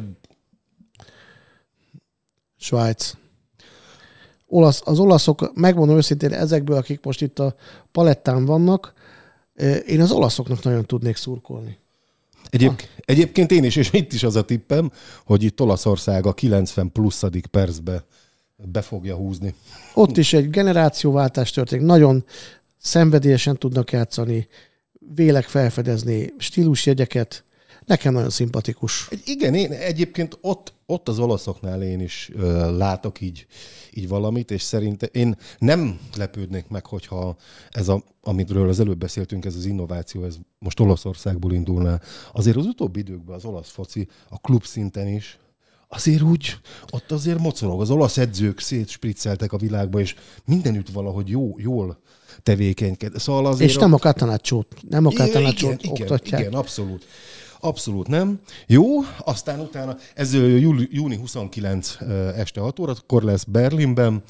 Svájc olasz, az olaszok, megmondom őszintén, ezekből, akik most itt a palettán vannak, én az olaszoknak nagyon tudnék szurkolni. Egyéb, egyébként én is, és itt is az a tippem, hogy itt Olaszország a 90 pluszadik percbe be fogja húzni. Ott is egy generációváltás történik. Nagyon szenvedélyesen tudnak játszani, vélek felfedezni stílusjegyeket, nekem nagyon szimpatikus. Igen, én egyébként ott, ott az olaszoknál én is ö, látok így, így valamit, és szerintem én nem lepődnék meg, hogyha ez, a, amitről az előbb beszéltünk, ez az innováció, ez most Olaszországból indulna. Azért az utóbbi időkben az olasz foci a klub szinten is, azért úgy, ott azért mocorog. Az olasz edzők szétspricceltek a világba, és mindenütt valahogy jó, jól tevékenyked. Szóval és nem ott... a katanácsót, nem a katanácsót igen, oktatják. Igen, igen, abszolút. Abszolút nem. Jó, aztán utána, ez júli, júni 29 este 6 óra, akkor lesz Berlinben,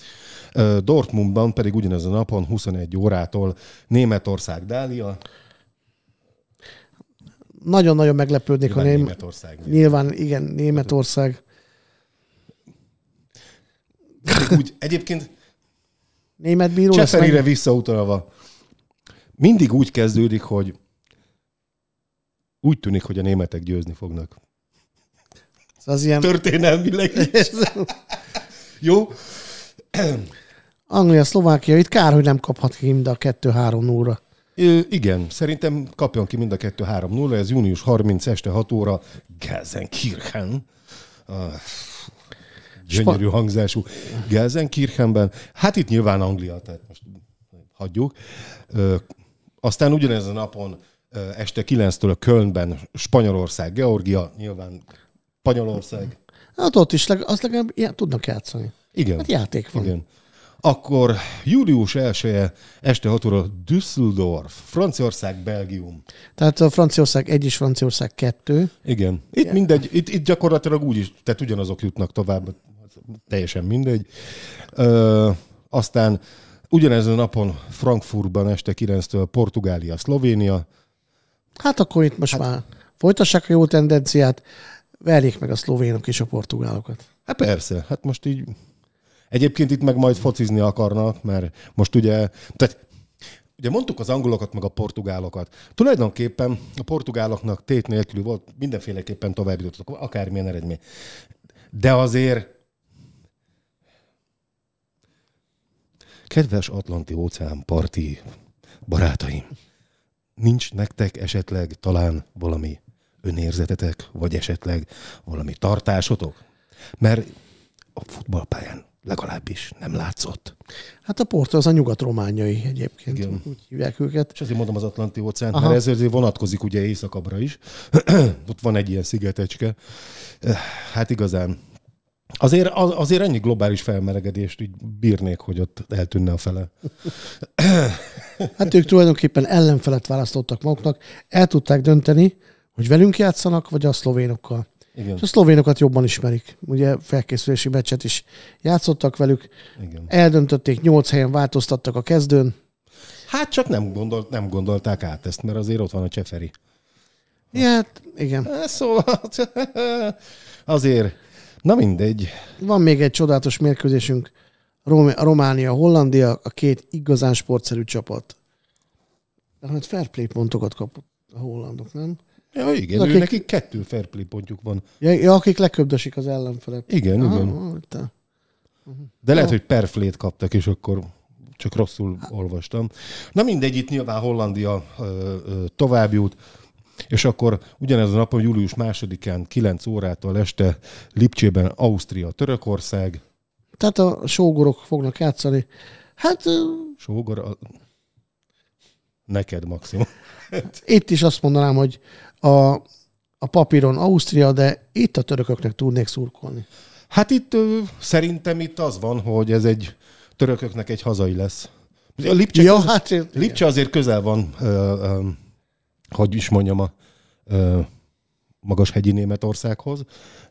Dortmundban pedig ugyanez a napon 21 órától Németország Dália, nagyon-nagyon meglepődnék, nyilván ha nem... Németország. Nyilván, igen, Németország. Mindig úgy, egyébként Német bíró Cseferire visszautalva. Mindig úgy kezdődik, hogy úgy tűnik, hogy a németek győzni fognak. Ez az ilyen... Történelmileg is. (laughs) Jó? Anglia, Szlovákia, itt kár, hogy nem kaphat ki mind a 2-3-0-ra. Igen, szerintem kapjon ki mind a 2-3-0, ez június 30 este 6 óra Gelsenkirchen. Ah, gyönyörű hangzású Gelsenkirchenben. Hát itt nyilván Anglia, tehát most hagyjuk. aztán ugyanezen a napon este 9-től Kölnben Spanyolország, Georgia, nyilván Spanyolország. Hát ott is, az legalább já, tudnak játszani. Igen. Hát játék van. Igen. Akkor július 1 este 6 óra Düsseldorf, Franciaország, Belgium. Tehát a Franciaország 1 és Franciaország 2. Igen. Itt ja. mindegy, itt, itt gyakorlatilag úgy is, tehát ugyanazok jutnak tovább, teljesen mindegy. Ö, aztán ugyanezen napon Frankfurtban este 9-től Portugália, Szlovénia, Hát akkor itt most hát, már folytassák a jó tendenciát, verjék meg a szlovénok és a portugálokat. Hát persze, hát most így... Egyébként itt meg majd focizni akarnak, mert most ugye... Tehát Ugye mondtuk az angolokat, meg a portugálokat. Tulajdonképpen a portugáloknak tét nélkül volt, mindenféleképpen tovább jutottak, akármilyen eredmény. De azért Kedves Atlanti óceán parti barátaim! nincs nektek esetleg talán valami önérzetetek, vagy esetleg valami tartásotok? Mert a futballpályán legalábbis nem látszott. Hát a Porto az a nyugat-romániai egyébként, Igen. úgy hívják őket. És azért mondom az Atlanti óceán, Aha. mert ez azért vonatkozik ugye éjszakabbra is. (clears throat) Ott van egy ilyen szigetecske. (clears throat) Hát igazán Azért, az, azért ennyi globális felmelegedést így bírnék, hogy ott eltűnne a fele. (clears throat) Hát ők tulajdonképpen ellenfelet választottak maguknak. El tudták dönteni, hogy velünk játszanak, vagy a szlovénokkal. Igen. És a szlovénokat jobban ismerik. Ugye felkészülési meccset is játszottak velük. Igen. Eldöntötték, nyolc helyen változtattak a kezdőn. Hát csak nem, gondolt, nem gondolták át ezt, mert azért ott van a Cseferi. Ja, hát, igen. Hát szóval (laughs) azért Na mindegy. Van még egy csodálatos mérkőzésünk. Rom- Románia, Hollandia, a két igazán sportszerű csapat. Hát fair play pontokat kapott a hollandok, nem? Ja, igen, akik... nekik kettő fair play pontjuk van. Ja, ja akik leköbdösik az ellenfelet. Igen, ah, igen. Te. De lehet, ja. hogy perflét kaptak, és akkor csak rosszul hát- olvastam. Na mindegy, itt nyilván Hollandia ö, ö, és akkor ugyanez a napon, július másodikán, 9 órától este Lipcsében Ausztria, Törökország. Tehát a sógorok fognak játszani. Hát... Sógor... A... Neked maximum. (laughs) Itt is azt mondanám, hogy a, a papíron Ausztria, de itt a törököknek tudnék szurkolni. Hát itt szerintem itt az van, hogy ez egy törököknek egy hazai lesz. A Lipcse, ja, hát, Lipcse azért közel van hogy is mondjam, a ö, magas hegyi Németországhoz,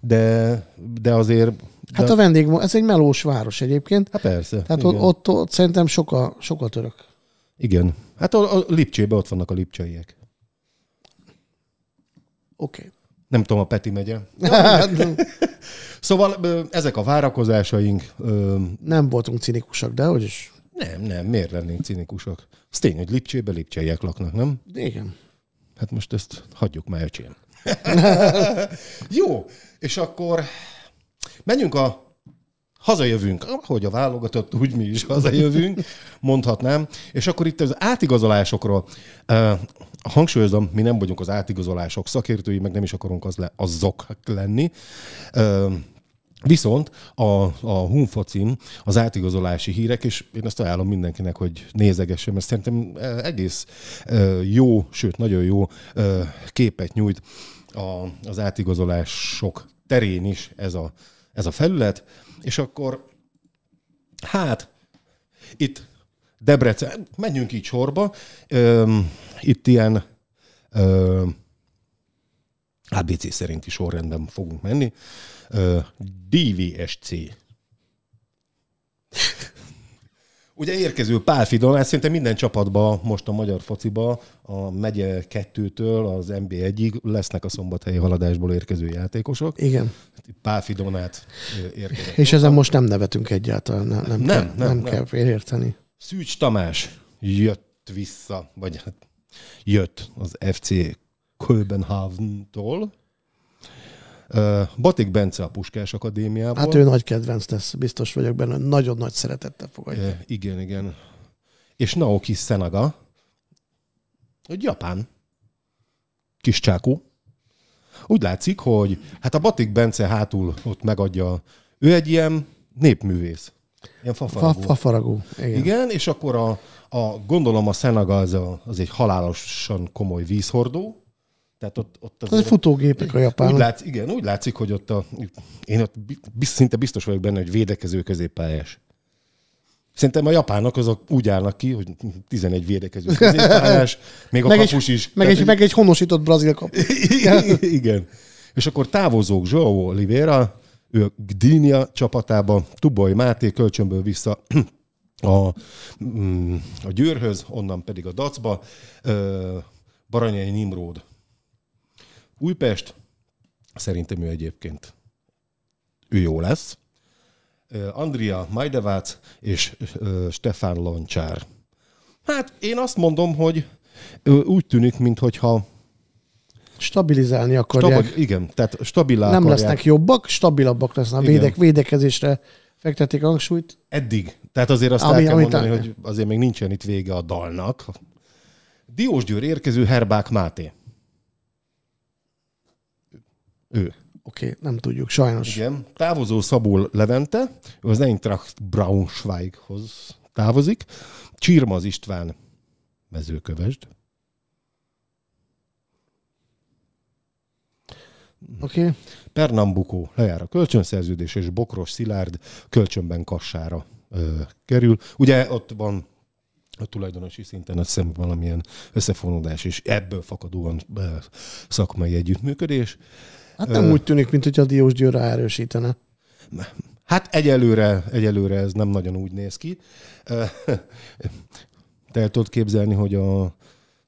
de, de azért... Hát de... Hát a vendég, ez egy melós város egyébként. Hát persze. Tehát ott, ott, ott, szerintem sok a, sok a török. Igen. Hát a, a Lipcsébe ott vannak a lipcsaiek. Oké. Okay. Nem tudom, a Peti megye. (laughs) Hát, szóval ezek a várakozásaink. Nem voltunk cinikusak, de hogy is? Nem, nem, miért lennénk cinikusak? Az tény, hogy Lipcsébe lipcseiek laknak, nem? Igen. Hát most ezt hagyjuk már, öcsém. (laughs) Jó, és akkor menjünk a hazajövünk, ahogy a válogatott, úgy mi is hazajövünk, mondhatnám. És akkor itt az átigazolásokról uh, hangsúlyozom, mi nem vagyunk az átigazolások szakértői, meg nem is akarunk az le, azok lenni. Uh, Viszont a, a Hunfocin az átigazolási hírek, és én ezt ajánlom mindenkinek, hogy nézegesse, mert szerintem e, egész e, jó, sőt nagyon jó e, képet nyújt az átigazolások terén is ez a, ez a felület. És akkor, hát, itt Debrecen, menjünk így sorba, itt ilyen ABC szerinti sorrendben fogunk menni. DVSC. Ugye érkező Pál Fidon, hát szinte minden csapatban, most a magyar fociba, a megye kettőtől az mb 1 lesznek a szombathelyi haladásból érkező játékosok. Igen. Hát Pál Fidonát érkezett. És ezen most nem nevetünk egyáltalán, nem, nem, kell, nem, nem, nem kell érteni. Szűcs Tamás jött vissza, vagy hát jött az FC Köbenhavn-tól. Batik Bence a Puskás Akadémiában. Hát ő nagy kedvenc lesz, biztos vagyok benne, nagyon nagy szeretettel fogadja. E, igen, igen. És Naoki Senaga, egy Japán, kis csákú. Úgy látszik, hogy hát a Batik Bence hátul ott megadja. Ő egy ilyen népművész. Ilyen fafaragó. Fa, Igen. Igen, és akkor a, a gondolom a Senaga az, a, az egy halálosan komoly vízhordó, tehát ott, ott az. egy futógépek a japán. Úgy látsz, igen, úgy látszik, hogy ott a, én ott biz, szinte biztos vagyok benne, hogy védekező középpályás. Szerintem a japánok azok úgy állnak ki, hogy 11 védekező (laughs) középpályás, még a meg kapus egy, is. Meg, egy, meg egy honosított brazil kap. (laughs) igen. És akkor távozók João Oliveira, ő a Gdynia csapatába, Tuboy Máté kölcsönből vissza (clears throat) a, mm, a Győrhöz, onnan pedig a Dacba, Baranyai Nimród Újpest, szerintem ő egyébként ő jó lesz. Andrea Majdevác és Stefan Lancsár. Hát én azt mondom, hogy úgy tűnik, mintha Stabilizálni akarják. Stabil, igen, tehát stabilá Nem akarják. lesznek jobbak, stabilabbak lesznek. Igen. Védek, védekezésre fektetik a hangsúlyt. Eddig. Tehát azért azt ami, el kell mondani, hogy azért még nincsen itt vége a dalnak. Diós Győr érkező Herbák Máté. Ő. Oké, okay, nem tudjuk, sajnos. Igen. Távozó Szabó Levente, az Eintracht Braunschweighoz távozik. Csirmaz István mezőkövesd. Oké. Okay. Pernambuco lejár a kölcsönszerződés, és Bokros Szilárd kölcsönben kassára ö, kerül. Ugye ott van a tulajdonosi szinten azt hiszem valamilyen összefonódás, és ebből fakadóan ö, szakmai együttműködés. Hát nem úgy tűnik, mint hogy a Diós Győr erősítene. Hát egyelőre, egyelőre ez nem nagyon úgy néz ki. Te el tudod képzelni, hogy a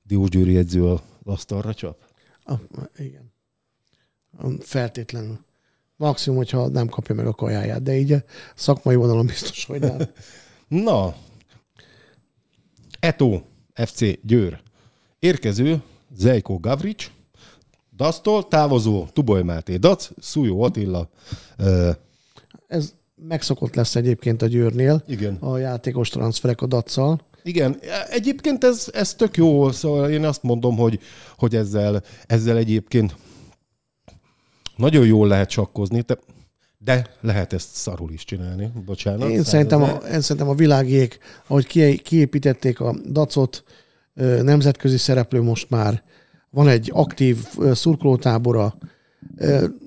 Diós Győri edző a lasztalra csap? A, igen. Feltétlenül. Maximum, hogyha nem kapja meg a kajáját, de így a szakmai vonalon biztos, hogy nem. (laughs) Na, Eto, FC Győr. Érkező Zejko Gavrics, Dasztól távozó Tuboly Máté Dac, Szújó Attila. Ö... Ez megszokott lesz egyébként a Győrnél. Igen. A játékos transferek a dac igen, egyébként ez, ez tök jó, szóval én azt mondom, hogy, hogy ezzel, ezzel egyébként nagyon jól lehet sakkozni, de, de lehet ezt szarul is csinálni, bocsánat. Én szerintem, a, én szerintem a világiék, ahogy kiépítették a dacot, nemzetközi szereplő most már, van egy aktív szurkolótábora.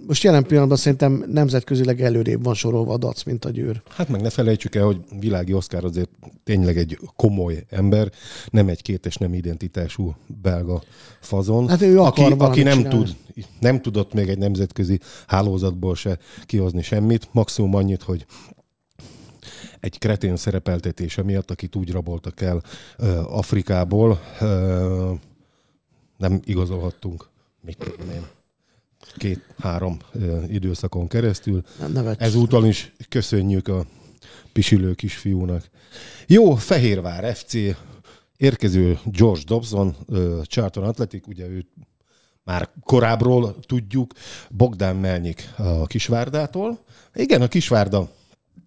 Most jelen pillanatban szerintem nemzetközileg előrébb van sorolva a DAC, mint a Győr. Hát meg ne felejtsük el, hogy világi Oszkár azért tényleg egy komoly ember, nem egy kétes, nem identitású belga fazon. Hát ő akar aki, aki nem, tud, nem tudott még egy nemzetközi hálózatból se kihozni semmit, maximum annyit, hogy egy kretén szerepeltetése miatt, akit úgy raboltak el uh, Afrikából, uh, nem igazolhattunk, mit tudom én, két-három időszakon keresztül. Nem Ezúttal is köszönjük a pisilő kisfiúnak. Jó, Fehérvár FC, érkező George Dobson, Charlton Athletic, ugye őt már korábbról tudjuk, Bogdán Melnyik a Kisvárdától. Igen, a Kisvárda,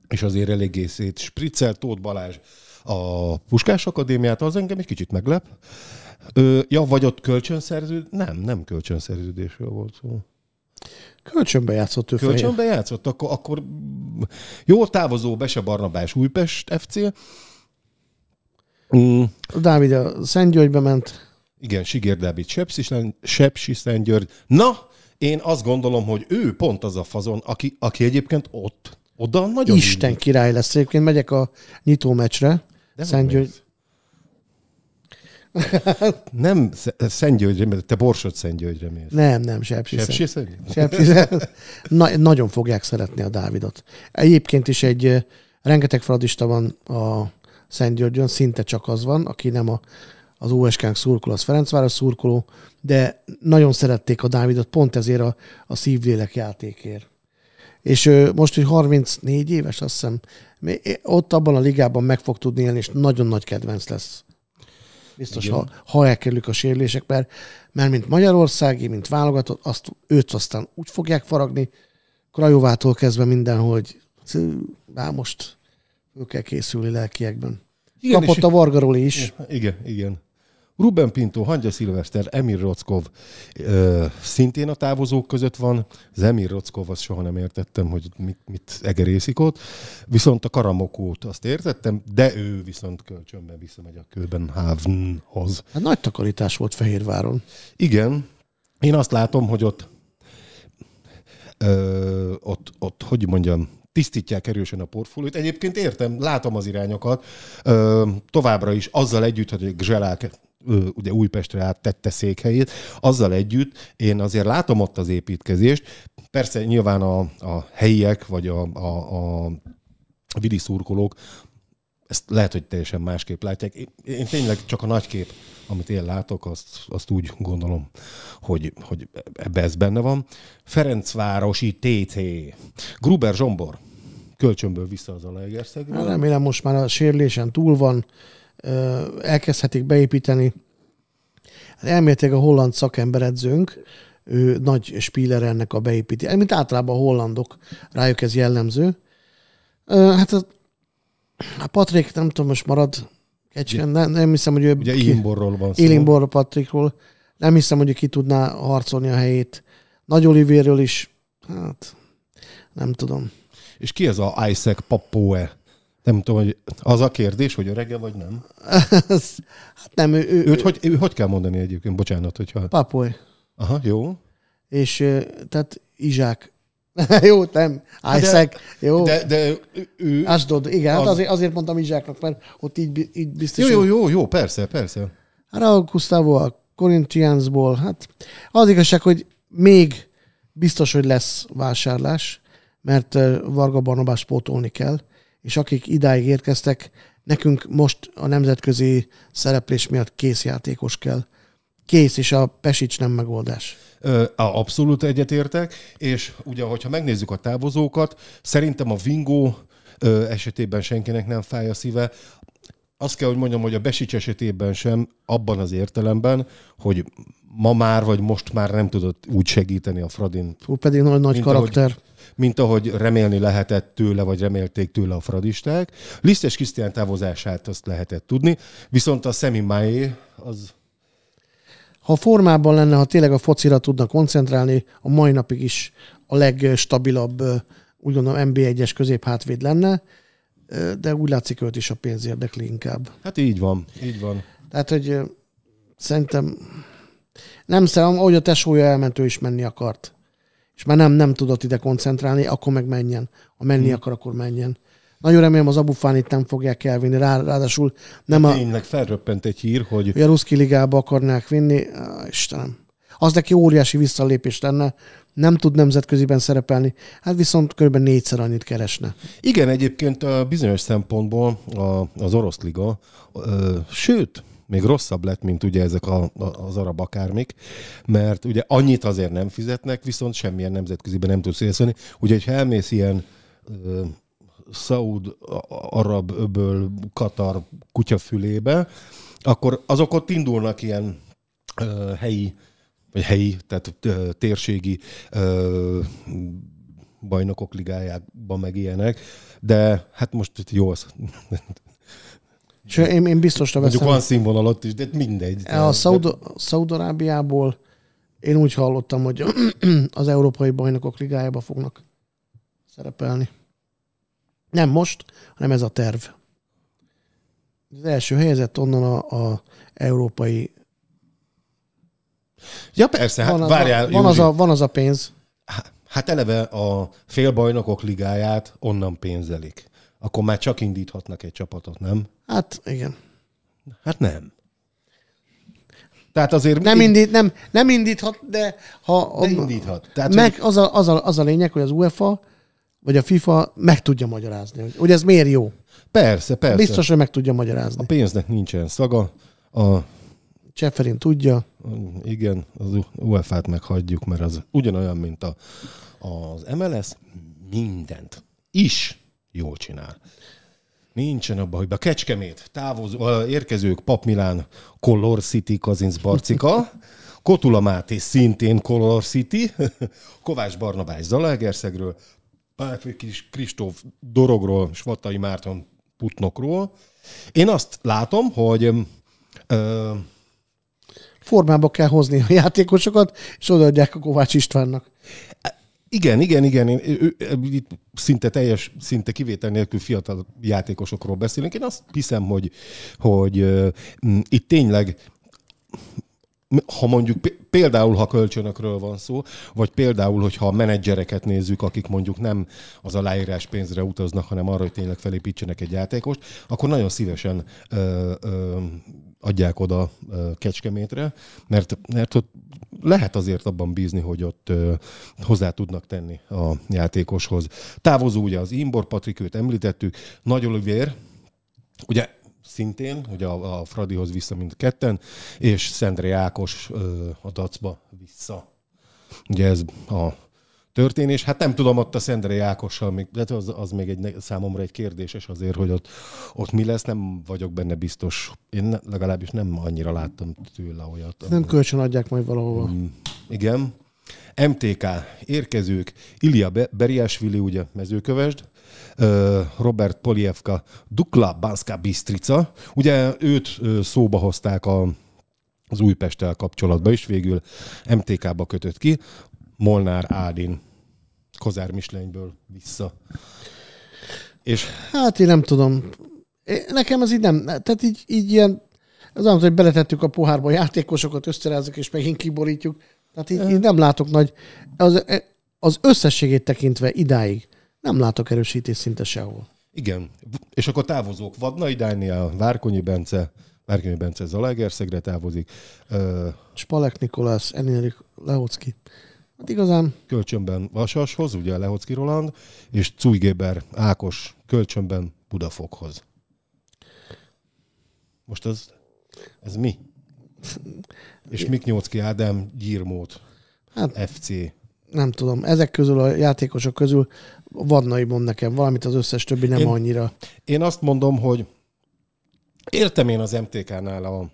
és azért eléggé szét spriccel Tóth Balázs a Puskás Akadémiát, az engem egy kicsit meglep. Ö, ja, vagy ott kölcsönszerződés? Nem, nem kölcsönszerződésről volt szó. Kölcsönbe játszott ő Kölcsönbe játszott, akkor, akkor jó távozó Bese Barnabás Újpest FC. Mm. Dávid a Györgybe ment. Igen, Sigér Dávid Sepsi, Sepsi György. Na, én azt gondolom, hogy ő pont az a fazon, aki, aki egyébként ott, oda nagyon... Isten mindig. király lesz. Egyébként megyek a nyitó meccsre. De nem Györgyre, mert te Borsod Györgyre mész. Nem, nem, Sepsi Sepsi Szent... Sepsi Szent... Na, Nagyon fogják szeretni a Dávidot. Egyébként is egy rengeteg fradista van a Györgyön, szinte csak az van, aki nem a, az usk szurkoló, az Ferencváros szurkoló, de nagyon szerették a Dávidot pont ezért a, a szívlélek játékért. És ő, most, hogy 34 éves, azt hiszem, ott abban a ligában meg fog tudni élni, és nagyon nagy kedvenc lesz biztos, Igen. ha, ha elkerülik a sérülések, mert, mert mint magyarországi, mint válogatott, azt őt aztán úgy fogják faragni, Krajovától kezdve minden, hogy Bár most ő kell készülni lelkiekben. Igen, Kapott a Vargaroli is. Igen, igen. Ruben Pinto, Hangya Szilveszter, Emir Rockov ö, szintén a távozók között van. Az Emir Rockov, azt soha nem értettem, hogy mit, mit egerészik ott. Viszont a Karamokót azt értettem, de ő viszont kölcsönben visszamegy a Köbenhávenhoz. Hát nagy takarítás volt Fehérváron. Igen. Én azt látom, hogy ott ö, ott, ott, hogy mondjam, tisztítják erősen a portfóliót. Egyébként értem, látom az irányokat. Ö, továbbra is azzal együtt, hogy Zselák ugye Újpestre át tette székhelyét. Azzal együtt én azért látom ott az építkezést. Persze nyilván a, a helyiek, vagy a, a, a vidi szurkolók ezt lehet, hogy teljesen másképp látják. Én, én tényleg csak a nagy kép, amit én látok, azt, azt úgy gondolom, hogy, hogy ebbe ez benne van. Ferencvárosi TC. Gruber Zsombor. Kölcsönből vissza az Alegerszegről. Hát remélem most már a sérülésen túl van elkezdhetik beépíteni. Hát elméletileg a holland szakemberedzőnk, ő nagy spíler ennek a beépíti. Hát mint általában a hollandok, rájuk ez jellemző. Hát a, a Patrik, nem tudom, most marad kecsen, nem, nem hiszem, hogy ő... Ugye ki, Ilimborról van szó. Ilimborról, Patrikról. Nem hiszem, hogy ő ki tudná harcolni a helyét. Nagy Olivéről is, hát nem tudom. És ki ez a Isaac Papoe? Nem tudom, hogy az a kérdés, hogy örege vagy nem? (laughs) hát nem, ő... ő Őt ő, hogy, ő, hogy kell mondani egyébként? Bocsánat, hogyha... Papoly. Aha, jó. És tehát Izsák. (laughs) jó, nem. Hát Isaac, de, jó. De, de ő... Asdod, igen, hát az... hát azért, azért mondtam Izsáknak, mert ott így, így biztos... Jó, jó, jó, jó, persze, persze. Hát Raúl Gustavo a Corinthiansból, hát az igazság, hogy még biztos, hogy lesz vásárlás, mert Varga Barnabás pótolni kell, és akik idáig érkeztek, nekünk most a nemzetközi szereplés miatt kész játékos kell. Kész, és a Pesics nem megoldás. Abszolút egyetértek, és ugye, hogyha megnézzük a távozókat, szerintem a Vingo esetében senkinek nem fáj a szíve. Azt kell, hogy mondjam, hogy a Besics esetében sem, abban az értelemben, hogy ma már, vagy most már nem tudott úgy segíteni a Fradin. Hú, pedig nagy, nagy karakter. Ahogy, mint ahogy remélni lehetett tőle, vagy remélték tőle a fradisták. Lisztes Krisztián távozását azt lehetett tudni, viszont a Semi mai az ha formában lenne, ha tényleg a focira tudna koncentrálni, a mai napig is a legstabilabb, úgy gondolom, NB1-es középhátvéd lenne, de úgy látszik őt is a pénz érdekli inkább. Hát így van, így van. Tehát, hogy szerintem nem szerintem, ahogy a tesója elmentő is menni akart és már nem, nem tudott ide koncentrálni, akkor meg menjen. Ha menni hmm. akar, akkor menjen. Nagyon remélem az abufánit nem fogják elvinni, rá, ráadásul nem hát a... Tényleg felröppent egy hír, hogy... Hogy a Ruszki Ligába akarnák vinni, ah, Istenem. Az neki óriási visszalépés lenne, nem tud nemzetköziben szerepelni, hát viszont kb. négyszer annyit keresne. Igen, egyébként bizonyos szempontból az orosz liga, sőt, még rosszabb lett, mint ugye ezek a, a, az arab akármik, mert ugye annyit azért nem fizetnek, viszont semmilyen nemzetköziben nem tudsz részülni. Ugye, ha elmész ilyen ö, szaud arab öböl Katar kutyafülébe, akkor azok ott indulnak ilyen ö, helyi, vagy helyi, tehát ö, térségi ö, bajnokok ligájában meg ilyenek, de hát most itt jó az és én, én biztosra veszem. Mondjuk van színvonal ott is, de hát mindegy. De... A Szaudarábiából én úgy hallottam, hogy (clears throat) az Európai Bajnokok Ligájába fognak szerepelni. Nem most, hanem ez a terv. Az első helyzet onnan a, a európai... Ja persze, hát van várjál. A, van, az a, van az a pénz. Hát eleve a félbajnokok ligáját onnan pénzelik. Akkor már csak indíthatnak egy csapatot, nem? Hát igen. Hát nem. Tehát azért... Nem, indít, nem, nem indíthat, de ha... De indíthat. Tehát, meg hogy... az, a, az, a, az a lényeg, hogy az UEFA vagy a FIFA meg tudja magyarázni, hogy, hogy ez miért jó. Persze, persze. Biztos, hogy meg tudja magyarázni. A pénznek nincsen szaga. A... Cseferin tudja. Igen, az UEFA-t meghagyjuk, mert az ugyanolyan, mint a, az MLS, mindent is jól csinál. Nincsen abban, hogy a Kecskemét, távozó, érkezők, Papmilán, Color City, Kazinc Barcika, (laughs) Kotula Máté, szintén Color City, (laughs) Kovács Barnabás Zalaegerszegről, Kristóf Dorogról, Svatai Márton Putnokról. Én azt látom, hogy ö, formába kell hozni a játékosokat, és odaadják a Kovács Istvánnak. Igen, igen, igen. Én, ő, itt szinte teljes, szinte kivétel nélkül fiatal játékosokról beszélünk. Én azt hiszem, hogy, hogy m- itt tényleg ha mondjuk például, ha kölcsönökről van szó, vagy például, hogyha a menedzsereket nézzük, akik mondjuk nem az aláírás pénzre utaznak, hanem arra, hogy tényleg felépítsenek egy játékost, akkor nagyon szívesen ö, ö, adják oda Kecskemétre, mert, mert ott lehet azért abban bízni, hogy ott hozzá tudnak tenni a játékoshoz. Távozó ugye az Imbor Patrik, őt említettük, Nagy Olivier, ugye szintén, hogy a, a Fradihoz vissza mind ketten, és Szendre Ákos ö, a dacba vissza. Ugye ez a történés. Hát nem tudom ott a Szendrei Jákossal, még, de az, az még egy, számomra egy kérdéses azért, hogy ott, ott mi lesz, nem vagyok benne biztos. Én legalábbis nem annyira láttam tőle olyat. Nem amikor... kölcsön adják majd valahova. Mm, igen. MTK, érkezők, Ilia Beriásvili, ugye mezőkövesd, Robert Polievka, Dukla Banska Bistrica. Ugye őt szóba hozták a az Újpesttel kapcsolatban is végül MTK-ba kötött ki. Molnár Ádin Kozár Mislenyből vissza. És... Hát én nem tudom. Én, nekem ez így nem, tehát így, így ilyen, az olyan, hogy beletettük a pohárba a játékosokat, összerezzük és megint kiborítjuk. Tehát így, így nem látok nagy, az, az összességét tekintve idáig nem látok erősítés szinte sehol. Igen, és akkor távozók Vadnai Dániel, Várkonyi Bence, Várkonyi Bence Zalaegerszegre távozik. Spalek Nikolász, Enélik Leocki. Hát igazán kölcsönben Vasashoz, ugye Lehocki Roland, és Cújgéber Ákos kölcsönben Budafokhoz. Most ez, ez mi? És Mik Nyolcki Ádám gyírmót? hát, FC. Nem tudom, ezek közül a játékosok közül vadnai mond nekem valamit, az összes többi nem én, annyira. Én azt mondom, hogy értem én az MTK-nál a,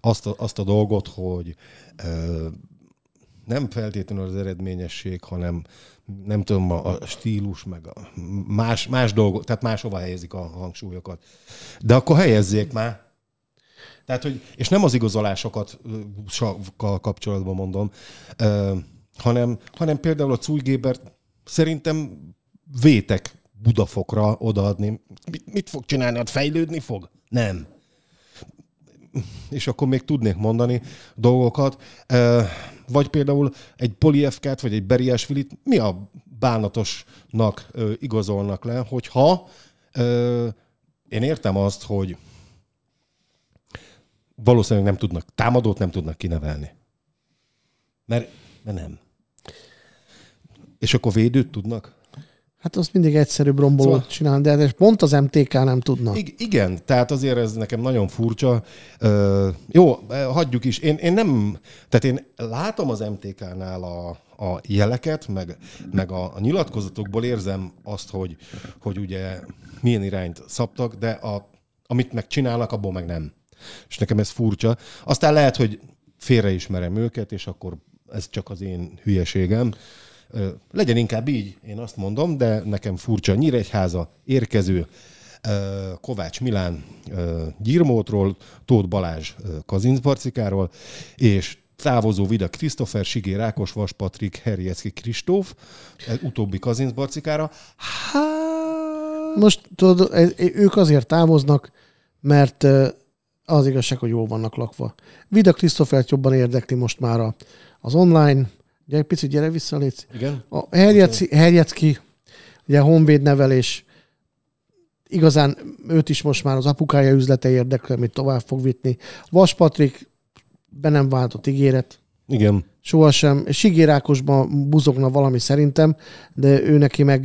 azt, a, azt a dolgot, hogy ö, nem feltétlenül az eredményesség, hanem nem tudom, a, a stílus, meg a más, más dolgok, tehát máshova helyezik a hangsúlyokat. De akkor helyezzék már. Tehát, hogy, és nem az igazolásokat kapcsolatban mondom, ö, hanem, hanem például a Cújgébert szerintem vétek Budafokra odaadni. Mit, mit fog csinálni? Hát fejlődni fog? Nem. És akkor még tudnék mondani dolgokat. Ö, vagy például egy Polievkát, vagy egy filit, mi a bánatosnak ö, igazolnak le, hogyha ö, én értem azt, hogy valószínűleg nem tudnak, támadót nem tudnak kinevelni. Mert, mert nem. És akkor védőt tudnak? Hát azt mindig egyszerűbb rombolót szóval... csinálni, de hát pont az MTK nem tudna. Igen, tehát azért ez nekem nagyon furcsa. Ö, jó, hagyjuk is. Én, én nem, tehát én látom az MTK-nál a, a jeleket, meg, meg a, a nyilatkozatokból érzem azt, hogy, hogy ugye milyen irányt szabtak, de a, amit csinálnak, abból meg nem. És nekem ez furcsa. Aztán lehet, hogy félreismerem őket, és akkor ez csak az én hülyeségem. Legyen inkább így, én azt mondom, de nekem furcsa Nyíregyháza érkező Kovács Milán Gyirmótról, Tóth Balázs Kazincbarcikáról, és távozó Vida Krisztofer, Sigér Ákos, Vas Patrik, Herjecki Kristóf, utóbbi Kazincbarcikára. Hát... Most tudod, e, e, ők azért távoznak, mert az igazság, hogy jól vannak lakva. Vida Krisztofert jobban érdekli most már az online, Gyere, picit gyere vissza, légy. Igen. A Herjecki, Herjecki, ugye honvéd nevelés, igazán őt is most már az apukája üzlete érdekel, amit tovább fog vitni. Vas Patrik be nem váltott ígéret. Igen. Sohasem. Sigér Ákosban buzogna valami szerintem, de ő neki meg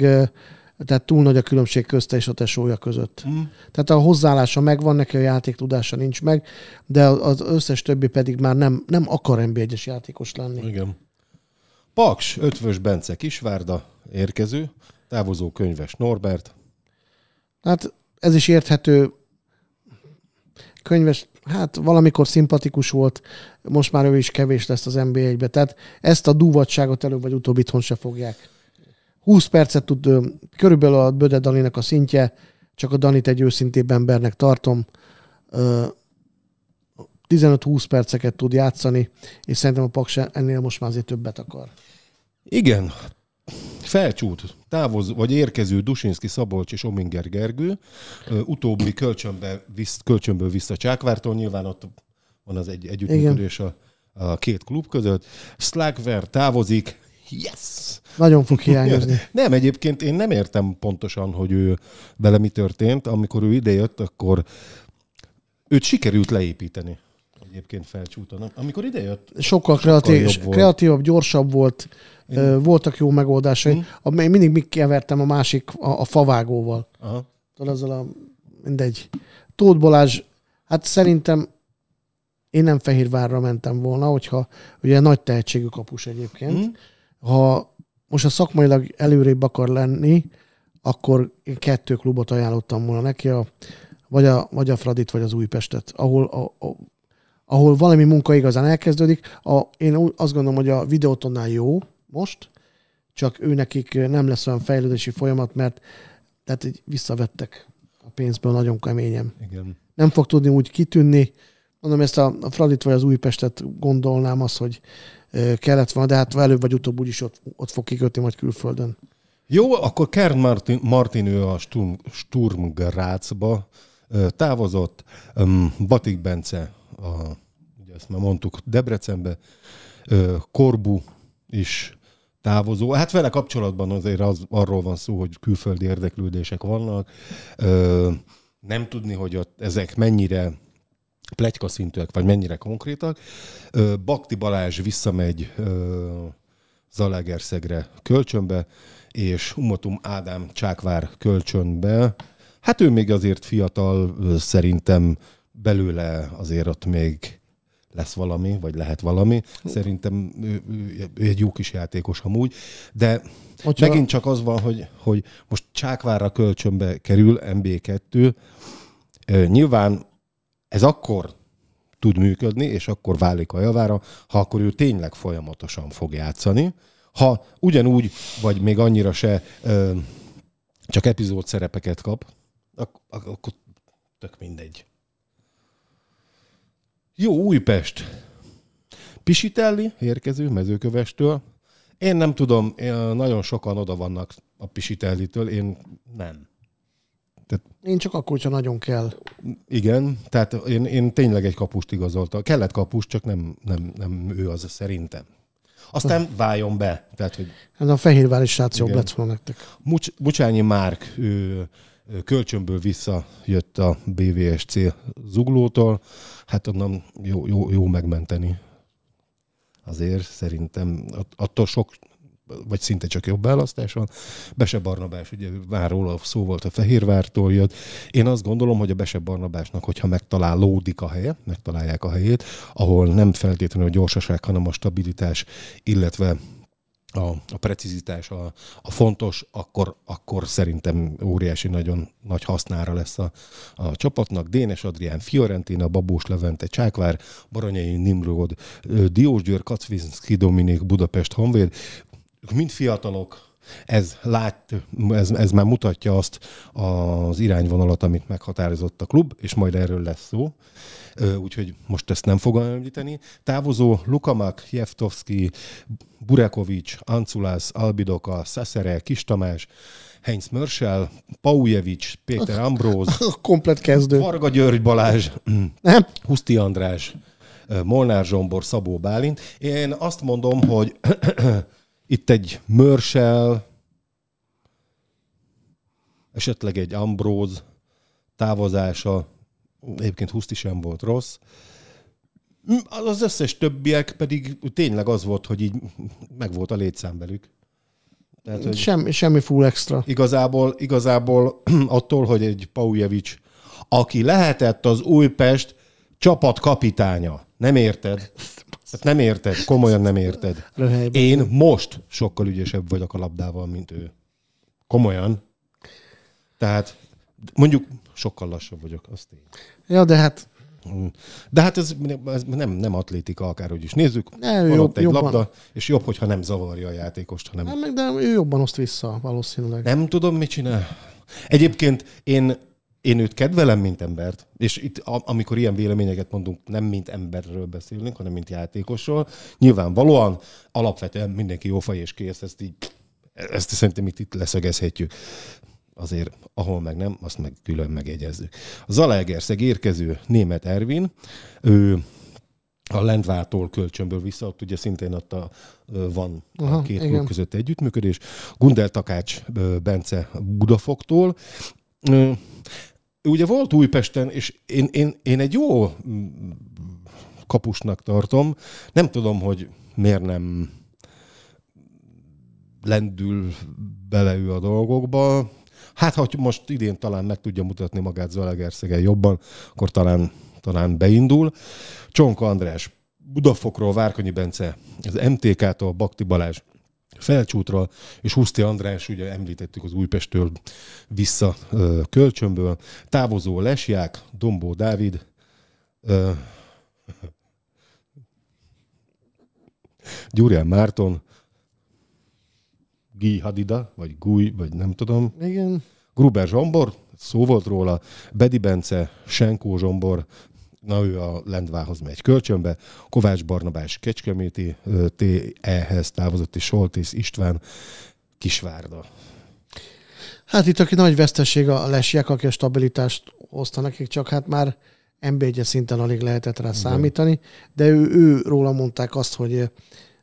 tehát túl nagy a különbség közte és a tesója között. Mm. Tehát a hozzáállása megvan, neki a játék tudása nincs meg, de az összes többi pedig már nem, nem akar nb 1 játékos lenni. Igen. Paks, Ötvös Bence Kisvárda, érkező, távozó könyves Norbert. Hát ez is érthető. Könyves, hát valamikor szimpatikus volt, most már ő is kevés lesz az NBA-be. Tehát ezt a dúvadságot előbb vagy utóbb itthon se fogják. 20 percet tud, körülbelül a Böde Dalinak a szintje, csak a Danit egy őszintébb embernek tartom. 15-20 perceket tud játszani, és szerintem a Paks ennél most már azért többet akar. Igen, felcsút, távoz, vagy érkező Dusinski Szabolcs és Ominger Gergő, utóbbi kölcsönbe, visz, kölcsönből vissza Csákvártól, nyilván ott van az egy, együttműködés a, a, két klub között. Slagver távozik, yes! Nagyon fog hiányozni. (laughs) nem, egyébként én nem értem pontosan, hogy ő vele mi történt. Amikor ő idejött, akkor őt sikerült leépíteni egyébként felcsútanak. Amikor jött, Sokkal, kreatív, sokkal kreatívabb, gyorsabb volt, Én... voltak jó megoldásai. Hmm. A, én mindig még kevertem a másik, a, a favágóval. Tudod, ezzel a... Mindegy. Tóth Balázs, hát szerintem én nem Fehérvárra mentem volna, hogyha ugye nagy tehetségű kapus egyébként. Mm. Ha most a szakmailag előrébb akar lenni, akkor én kettő klubot ajánlottam volna neki, a, vagy, a, vagy a Fradit, vagy az Újpestet, ahol a, a ahol valami munka igazán elkezdődik. A, én azt gondolom, hogy a videótonnál jó most, csak ő nekik nem lesz olyan fejlődési folyamat, mert tehát így visszavettek a pénzből nagyon keményen. Igen. Nem fog tudni úgy kitűnni. Mondom, ezt a, a Fradit vagy az Újpestet gondolnám az, hogy kellett volna, de hát előbb vagy utóbb úgyis ott, ott fog kikötni majd külföldön. Jó, akkor Kern Martin, Martin ő a Sturm, Sturm Grácba távozott, Batik Bence a, ugye ezt már mondtuk, Debrecenbe, Korbu is távozó. Hát vele kapcsolatban azért az, arról van szó, hogy külföldi érdeklődések vannak. nem tudni, hogy ott ezek mennyire plegyka szintűek, vagy mennyire konkrétak. Bakti Balázs visszamegy Zalegerszegre kölcsönbe, és Umatum Ádám Csákvár kölcsönbe. Hát ő még azért fiatal, szerintem belőle azért ott még lesz valami, vagy lehet valami. Szerintem ő, ő, egy jó kis játékos amúgy, de Hogyha... megint csak az van, hogy, hogy most Csákvárra kölcsönbe kerül MB2. Nyilván ez akkor tud működni, és akkor válik a javára, ha akkor ő tényleg folyamatosan fog játszani. Ha ugyanúgy, vagy még annyira se csak epizód szerepeket kap, akkor tök mindegy. Jó Újpest. Pisitelli, érkező mezőkövestől. Én nem tudom, nagyon sokan oda vannak a Pisitellitől, én nem. Tehát, én csak akkor, hogyha nagyon kell. Igen, tehát én, én tényleg egy kapust igazoltam. Kellett kapust, csak nem, nem, nem ő az szerintem. Aztán váljon be. Tehát, hogy... Ez hát a Fehérvár is srác jobb lett volna nektek. Mucs, Bucsányi Márk, ő, kölcsönből visszajött a BVSC zuglótól, hát onnan jó, jó, jó megmenteni. Azért szerintem attól sok, vagy szinte csak jobb választás van. Bese Barnabás, ugye váról a szó volt a Fehérvártól jött. Én azt gondolom, hogy a Bese Barnabásnak, hogyha megtalálódik a helye, megtalálják a helyét, ahol nem feltétlenül a gyorsaság, hanem a stabilitás, illetve a, a precizitás a, a fontos, akkor, akkor szerintem óriási nagyon nagy hasznára lesz a, a csapatnak. Dénes Adrián, Fiorentina, Babós Levente, Csákvár, Baranyai Nimród, Diós Győr, Kacvinszki Dominik, Budapest Honvéd, ők mind fiatalok, ez, lát, ez, ez már mutatja azt az irányvonalat, amit meghatározott a klub, és majd erről lesz szó. Úgyhogy most ezt nem fogom említeni. Távozó Lukamak, Jevtovski, Burekovics, Anculász, Albidoka, Szeszere, Tamás, Heinz Mörsel, Paujevic, Péter Ambróz, (laughs) komplet kezdő, Varga György Balázs, nem? Huszti András, Molnár Zsombor, Szabó Bálint. Én azt mondom, hogy (clears throat) Itt egy Mörsel, esetleg egy Ambróz távozása, egyébként Huszti sem volt rossz. Az összes többiek pedig tényleg az volt, hogy így megvolt a létszám velük. Tehát, hogy semmi, semmi full extra. Igazából, igazából (clears throat) attól, hogy egy Paujevic, aki lehetett az Újpest csapat kapitánya, nem érted? Tehát nem érted, komolyan nem érted. Én most sokkal ügyesebb vagyok a labdával, mint ő. Komolyan. Tehát mondjuk sokkal lassabb vagyok, azt én. Ja, de hát... De hát ez, ez nem, nem atlétika, akárhogy is nézzük. Ne, Van jobb, ott egy jobban. labda, és jobb, hogyha nem zavarja a játékost, hanem... Nem, hát de ő jobban oszt vissza, valószínűleg. Nem tudom, mit csinál. Egyébként én én őt kedvelem, mint embert, és itt, amikor ilyen véleményeket mondunk, nem mint emberről beszélünk, hanem mint játékosról. Nyilvánvalóan alapvetően mindenki jófaj és kész, ezt így ezt szerintem itt, itt leszögezhetjük. Azért, ahol meg nem, azt meg külön megjegyezzük. A Zalaegerszeg érkező német Ervin, ő a Lendvától kölcsönből vissza, ott ugye szintén ott a, van Aha, a két klub között együttműködés. Gundel Takács Bence Budafoktól ugye volt Újpesten, és én, én, én egy jó mm, kapusnak tartom. Nem tudom, hogy miért nem lendül bele ő a dolgokba. Hát, ha most idén talán meg tudja mutatni magát Zalegerszegen jobban, akkor talán, talán beindul. Csonka András, Budafokról Várkonyi Bence, az MTK-tól Bakti Balázs, Felcsútra, és Huszti András, ugye említettük az Újpestől vissza ö, kölcsönből, távozó Lesják, Dombó Dávid, ö, Gyurján Márton, Gi Hadida, vagy Gúj, vagy nem tudom. Igen. Gruber Zsombor, szó volt róla, Bedi Bence, Senkó Zsombor, Na ő a Lendvához megy kölcsönbe, Kovács Barnabás Kecskeméti TE-hez távozott, és Soltész István Kisvárda. Hát itt aki nagy veszteség a lesiek, aki a stabilitást hozta nekik, csak hát már mb szinten alig lehetett rá számítani, de ő, ő róla mondták azt, hogy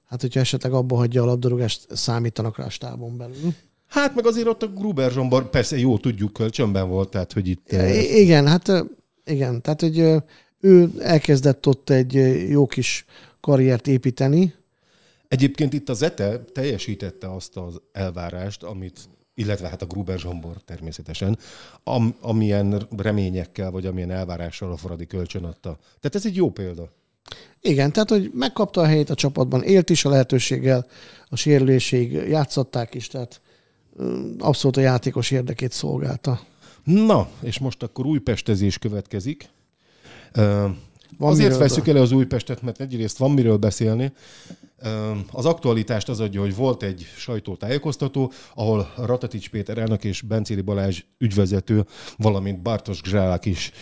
hát hogyha esetleg abba hagyja a labdarúgást, számítanak rá a stábon belül. Hát meg azért ott a Gruber Zsombor, persze jó tudjuk, kölcsönben volt, tehát hogy itt... Igen, hát igen, tehát hogy ő elkezdett ott egy eh, jó kis karriert építeni. Egyébként itt az ETE teljesítette azt az elvárást, amit illetve hát a Gruber Zsombor természetesen, am, amilyen reményekkel, vagy amilyen elvárással a Fradi kölcsön adta. Tehát ez egy jó példa. Igen, tehát hogy megkapta a helyét a csapatban, élt is a lehetőséggel, a sérülésig játszották is, tehát eh, abszolút a játékos érdekét szolgálta. Na, és most akkor újpestezés következik. Van Azért veszük el az Újpestet, mert egyrészt van miről beszélni. Az aktualitást az adja, hogy volt egy sajtótájékoztató, ahol Ratatics Péter elnök és Bencéli Balázs ügyvezető, valamint Bartos Gzsálák is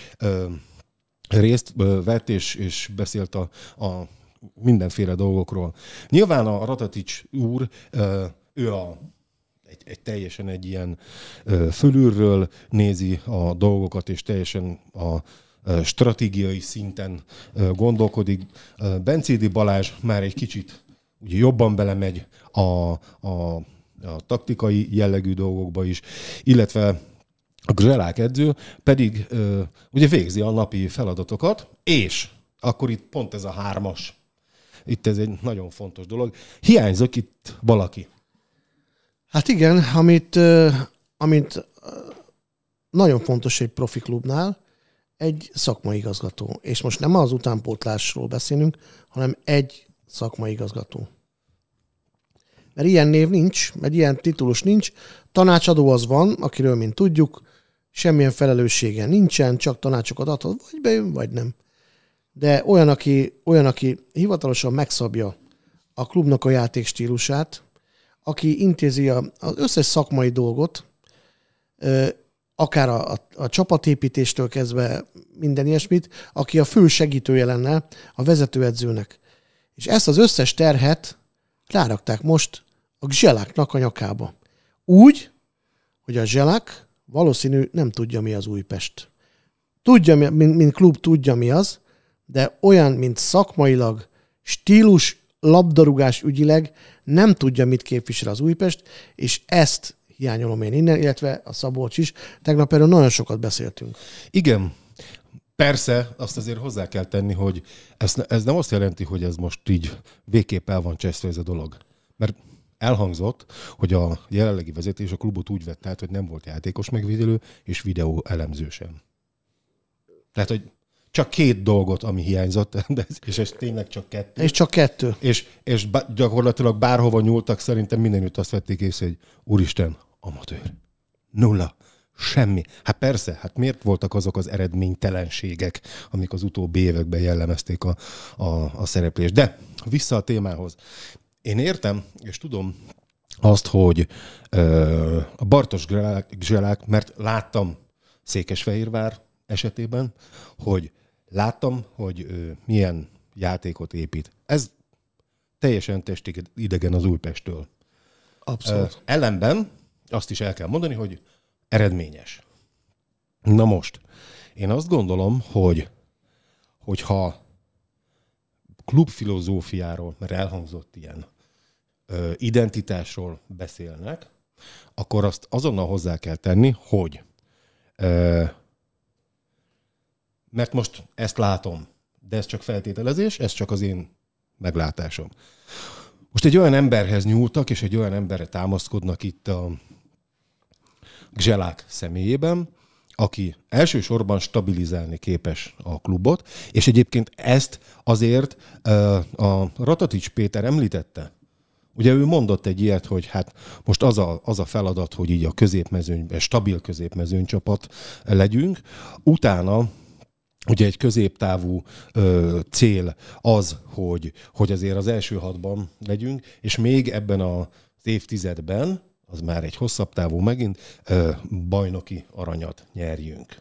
részt vett és, és beszélt a, a mindenféle dolgokról. Nyilván a Ratatics úr, ő a egy, egy teljesen egy ilyen ö, fölülről nézi a dolgokat, és teljesen a stratégiai szinten gondolkodik. Bencédi Balázs már egy kicsit ugye jobban belemegy a, a, a taktikai jellegű dolgokba is, illetve a Grzelák edző pedig ugye végzi a napi feladatokat, és akkor itt pont ez a hármas. Itt ez egy nagyon fontos dolog. Hiányzik itt valaki. Hát igen, amit, amit nagyon fontos egy profi klubnál, egy szakmai igazgató. És most nem az utánpótlásról beszélünk, hanem egy szakmai igazgató. Mert ilyen név nincs, egy ilyen titulus nincs. Tanácsadó az van, akiről, mint tudjuk, semmilyen felelőssége nincsen, csak tanácsokat adhat, vagy bejön, vagy nem. De olyan, aki, olyan, aki hivatalosan megszabja a klubnak a játék stílusát, aki intézi az összes szakmai dolgot, akár a, a, a csapatépítéstől kezdve minden ilyesmit, aki a fő segítője lenne a vezetőedzőnek. És ezt az összes terhet rárakták most a zseláknak a nyakába. Úgy, hogy a zselák valószínű nem tudja, mi az Újpest. Tudja, mint, mint klub tudja, mi az, de olyan, mint szakmailag, stílus, labdarúgás ügyileg nem tudja, mit képvisel az Újpest, és ezt hiányolom én innen, illetve a Szabolcs is. Tegnap erről nagyon sokat beszéltünk. Igen, Persze, azt azért hozzá kell tenni, hogy ez, ez nem azt jelenti, hogy ez most így végképp el van cseszve ez a dolog. Mert elhangzott, hogy a jelenlegi vezetés a klubot úgy vett át, hogy nem volt játékos megvédelő és videó elemző sem. Tehát, hogy csak két dolgot, ami hiányzott, (laughs) de ez, és ez tényleg csak kettő. És csak kettő. És, és gyakorlatilag bárhova nyúltak, szerintem mindenütt azt vették észre, hogy úristen, amatőr. Nulla. Semmi. Hát persze, hát miért voltak azok az eredménytelenségek, amik az utóbbi években jellemezték a, a, a szereplést. De vissza a témához. Én értem, és tudom azt, hogy ö, a Bartos Zselák, mert láttam Székesfehérvár esetében, hogy láttam, hogy ö, milyen játékot épít. Ez teljesen testig idegen az újpestől. Abszolút. Ö, ellenben azt is el kell mondani, hogy eredményes. Na most, én azt gondolom, hogy hogyha klubfilozófiáról, mert elhangzott ilyen ö, identitásról beszélnek, akkor azt azonnal hozzá kell tenni, hogy ö, mert most ezt látom, de ez csak feltételezés, ez csak az én meglátásom. Most egy olyan emberhez nyúltak, és egy olyan emberre támaszkodnak itt a Gzselák személyében, aki elsősorban stabilizálni képes a klubot, és egyébként ezt azért a Ratatics Péter említette, Ugye ő mondott egy ilyet, hogy hát most az a, az a feladat, hogy így a középmezőnyben, stabil csapat legyünk. Utána ugye egy középtávú ö, cél az, hogy, hogy azért az első hatban legyünk, és még ebben az évtizedben, az már egy hosszabb távú megint ö, bajnoki aranyat nyerjünk.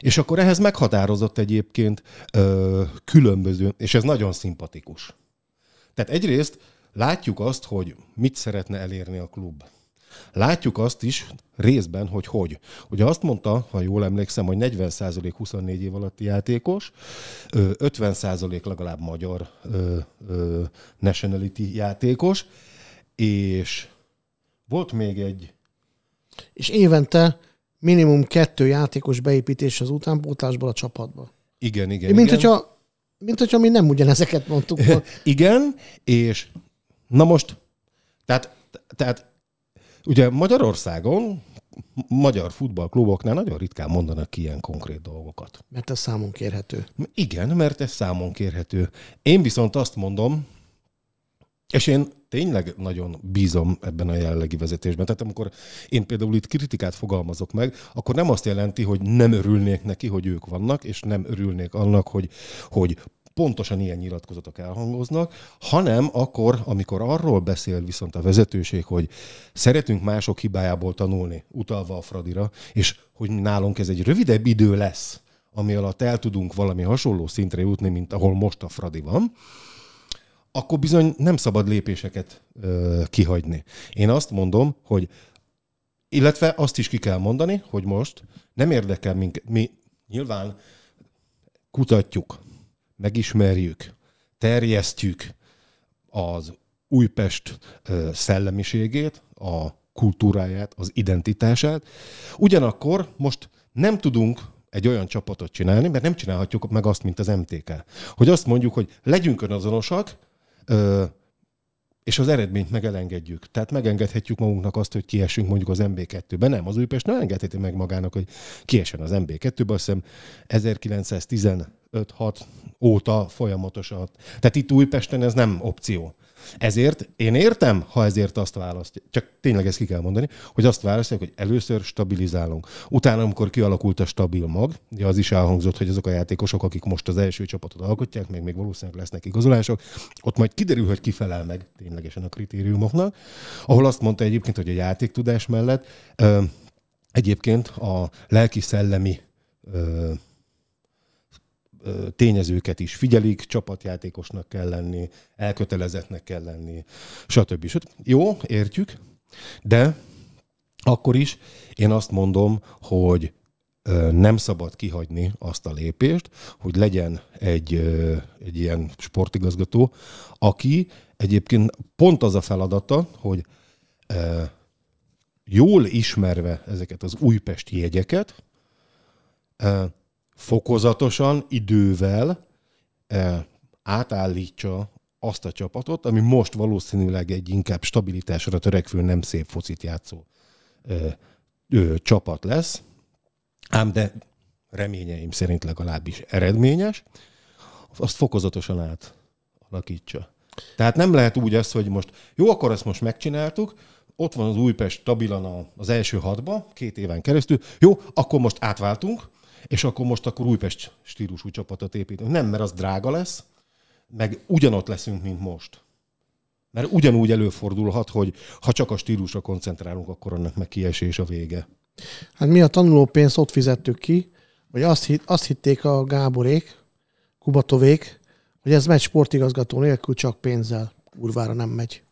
És akkor ehhez meghatározott egyébként ö, különböző, és ez nagyon szimpatikus. Tehát egyrészt látjuk azt, hogy mit szeretne elérni a klub. Látjuk azt is részben, hogy hogy. Ugye azt mondta, ha jól emlékszem, hogy 40% 24 év alatti játékos, 50% legalább magyar ö, ö, nationality játékos, és volt még egy. És évente minimum kettő játékos beépítés az utánpótlásból a csapatba. Igen, igen. Mint, igen. Hogyha, mint hogyha mi nem ugyanezeket mondtuk. (laughs) igen, és na most, tehát, tehát ugye Magyarországon magyar futballkluboknál nagyon ritkán mondanak ki ilyen konkrét dolgokat. Mert ez számon kérhető. Igen, mert ez számon kérhető. Én viszont azt mondom, és én tényleg nagyon bízom ebben a jellegi vezetésben. Tehát amikor én például itt kritikát fogalmazok meg, akkor nem azt jelenti, hogy nem örülnék neki, hogy ők vannak, és nem örülnék annak, hogy, hogy pontosan ilyen nyilatkozatok elhangoznak, hanem akkor, amikor arról beszél viszont a vezetőség, hogy szeretünk mások hibájából tanulni, utalva a Fradira, és hogy nálunk ez egy rövidebb idő lesz, ami alatt el tudunk valami hasonló szintre jutni, mint ahol most a Fradi van, akkor bizony nem szabad lépéseket ö, kihagyni. Én azt mondom, hogy illetve azt is ki kell mondani, hogy most nem érdekel minket, mi nyilván kutatjuk, megismerjük, terjesztjük az Újpest ö, szellemiségét, a kultúráját, az identitását. Ugyanakkor most nem tudunk egy olyan csapatot csinálni, mert nem csinálhatjuk meg azt, mint az MTK. Hogy azt mondjuk, hogy legyünk önazonosak, Ö, és az eredményt meg elengedjük. Tehát megengedhetjük magunknak azt, hogy kiesünk mondjuk az MB2-be. Nem, az Újpest nem engedheti meg magának, hogy kiesen az MB2-be. Azt hiszem 1915 6 óta folyamatosan. Tehát itt Újpesten ez nem opció. Ezért én értem, ha ezért azt választja, csak tényleg ezt ki kell mondani, hogy azt választják, hogy először stabilizálunk. Utána, amikor kialakult a stabil mag, ugye az is elhangzott, hogy azok a játékosok, akik most az első csapatot alkotják, még, még valószínűleg lesznek igazolások, ott majd kiderül, hogy kifelel meg ténylegesen a kritériumoknak, ahol azt mondta egyébként, hogy a játéktudás mellett ö, egyébként a lelki-szellemi tényezőket is figyelik, csapatjátékosnak kell lenni, elkötelezettnek kell lenni, stb. stb. Jó, értjük, de akkor is én azt mondom, hogy nem szabad kihagyni azt a lépést, hogy legyen egy, egy ilyen sportigazgató, aki egyébként pont az a feladata, hogy jól ismerve ezeket az újpesti jegyeket, fokozatosan, idővel eh, átállítsa azt a csapatot, ami most valószínűleg egy inkább stabilitásra törekvő, nem szép focit játszó ö, eh, ö, csapat lesz, ám de reményeim szerint legalábbis eredményes, azt fokozatosan átalakítsa. Tehát nem lehet úgy ezt, hogy most jó, akkor ezt most megcsináltuk, ott van az Újpest stabilan az első hatba, két éven keresztül, jó, akkor most átváltunk, és akkor most akkor Újpest stílusú csapatot építünk. Nem, mert az drága lesz, meg ugyanott leszünk, mint most. Mert ugyanúgy előfordulhat, hogy ha csak a stílusra koncentrálunk, akkor annak meg kiesés a vége. Hát mi a tanulópénzt ott fizettük ki, vagy azt, hit, azt hitték a Gáborék, Kubatovék, hogy ez megy sportigazgató nélkül csak pénzzel. Kurvára nem megy.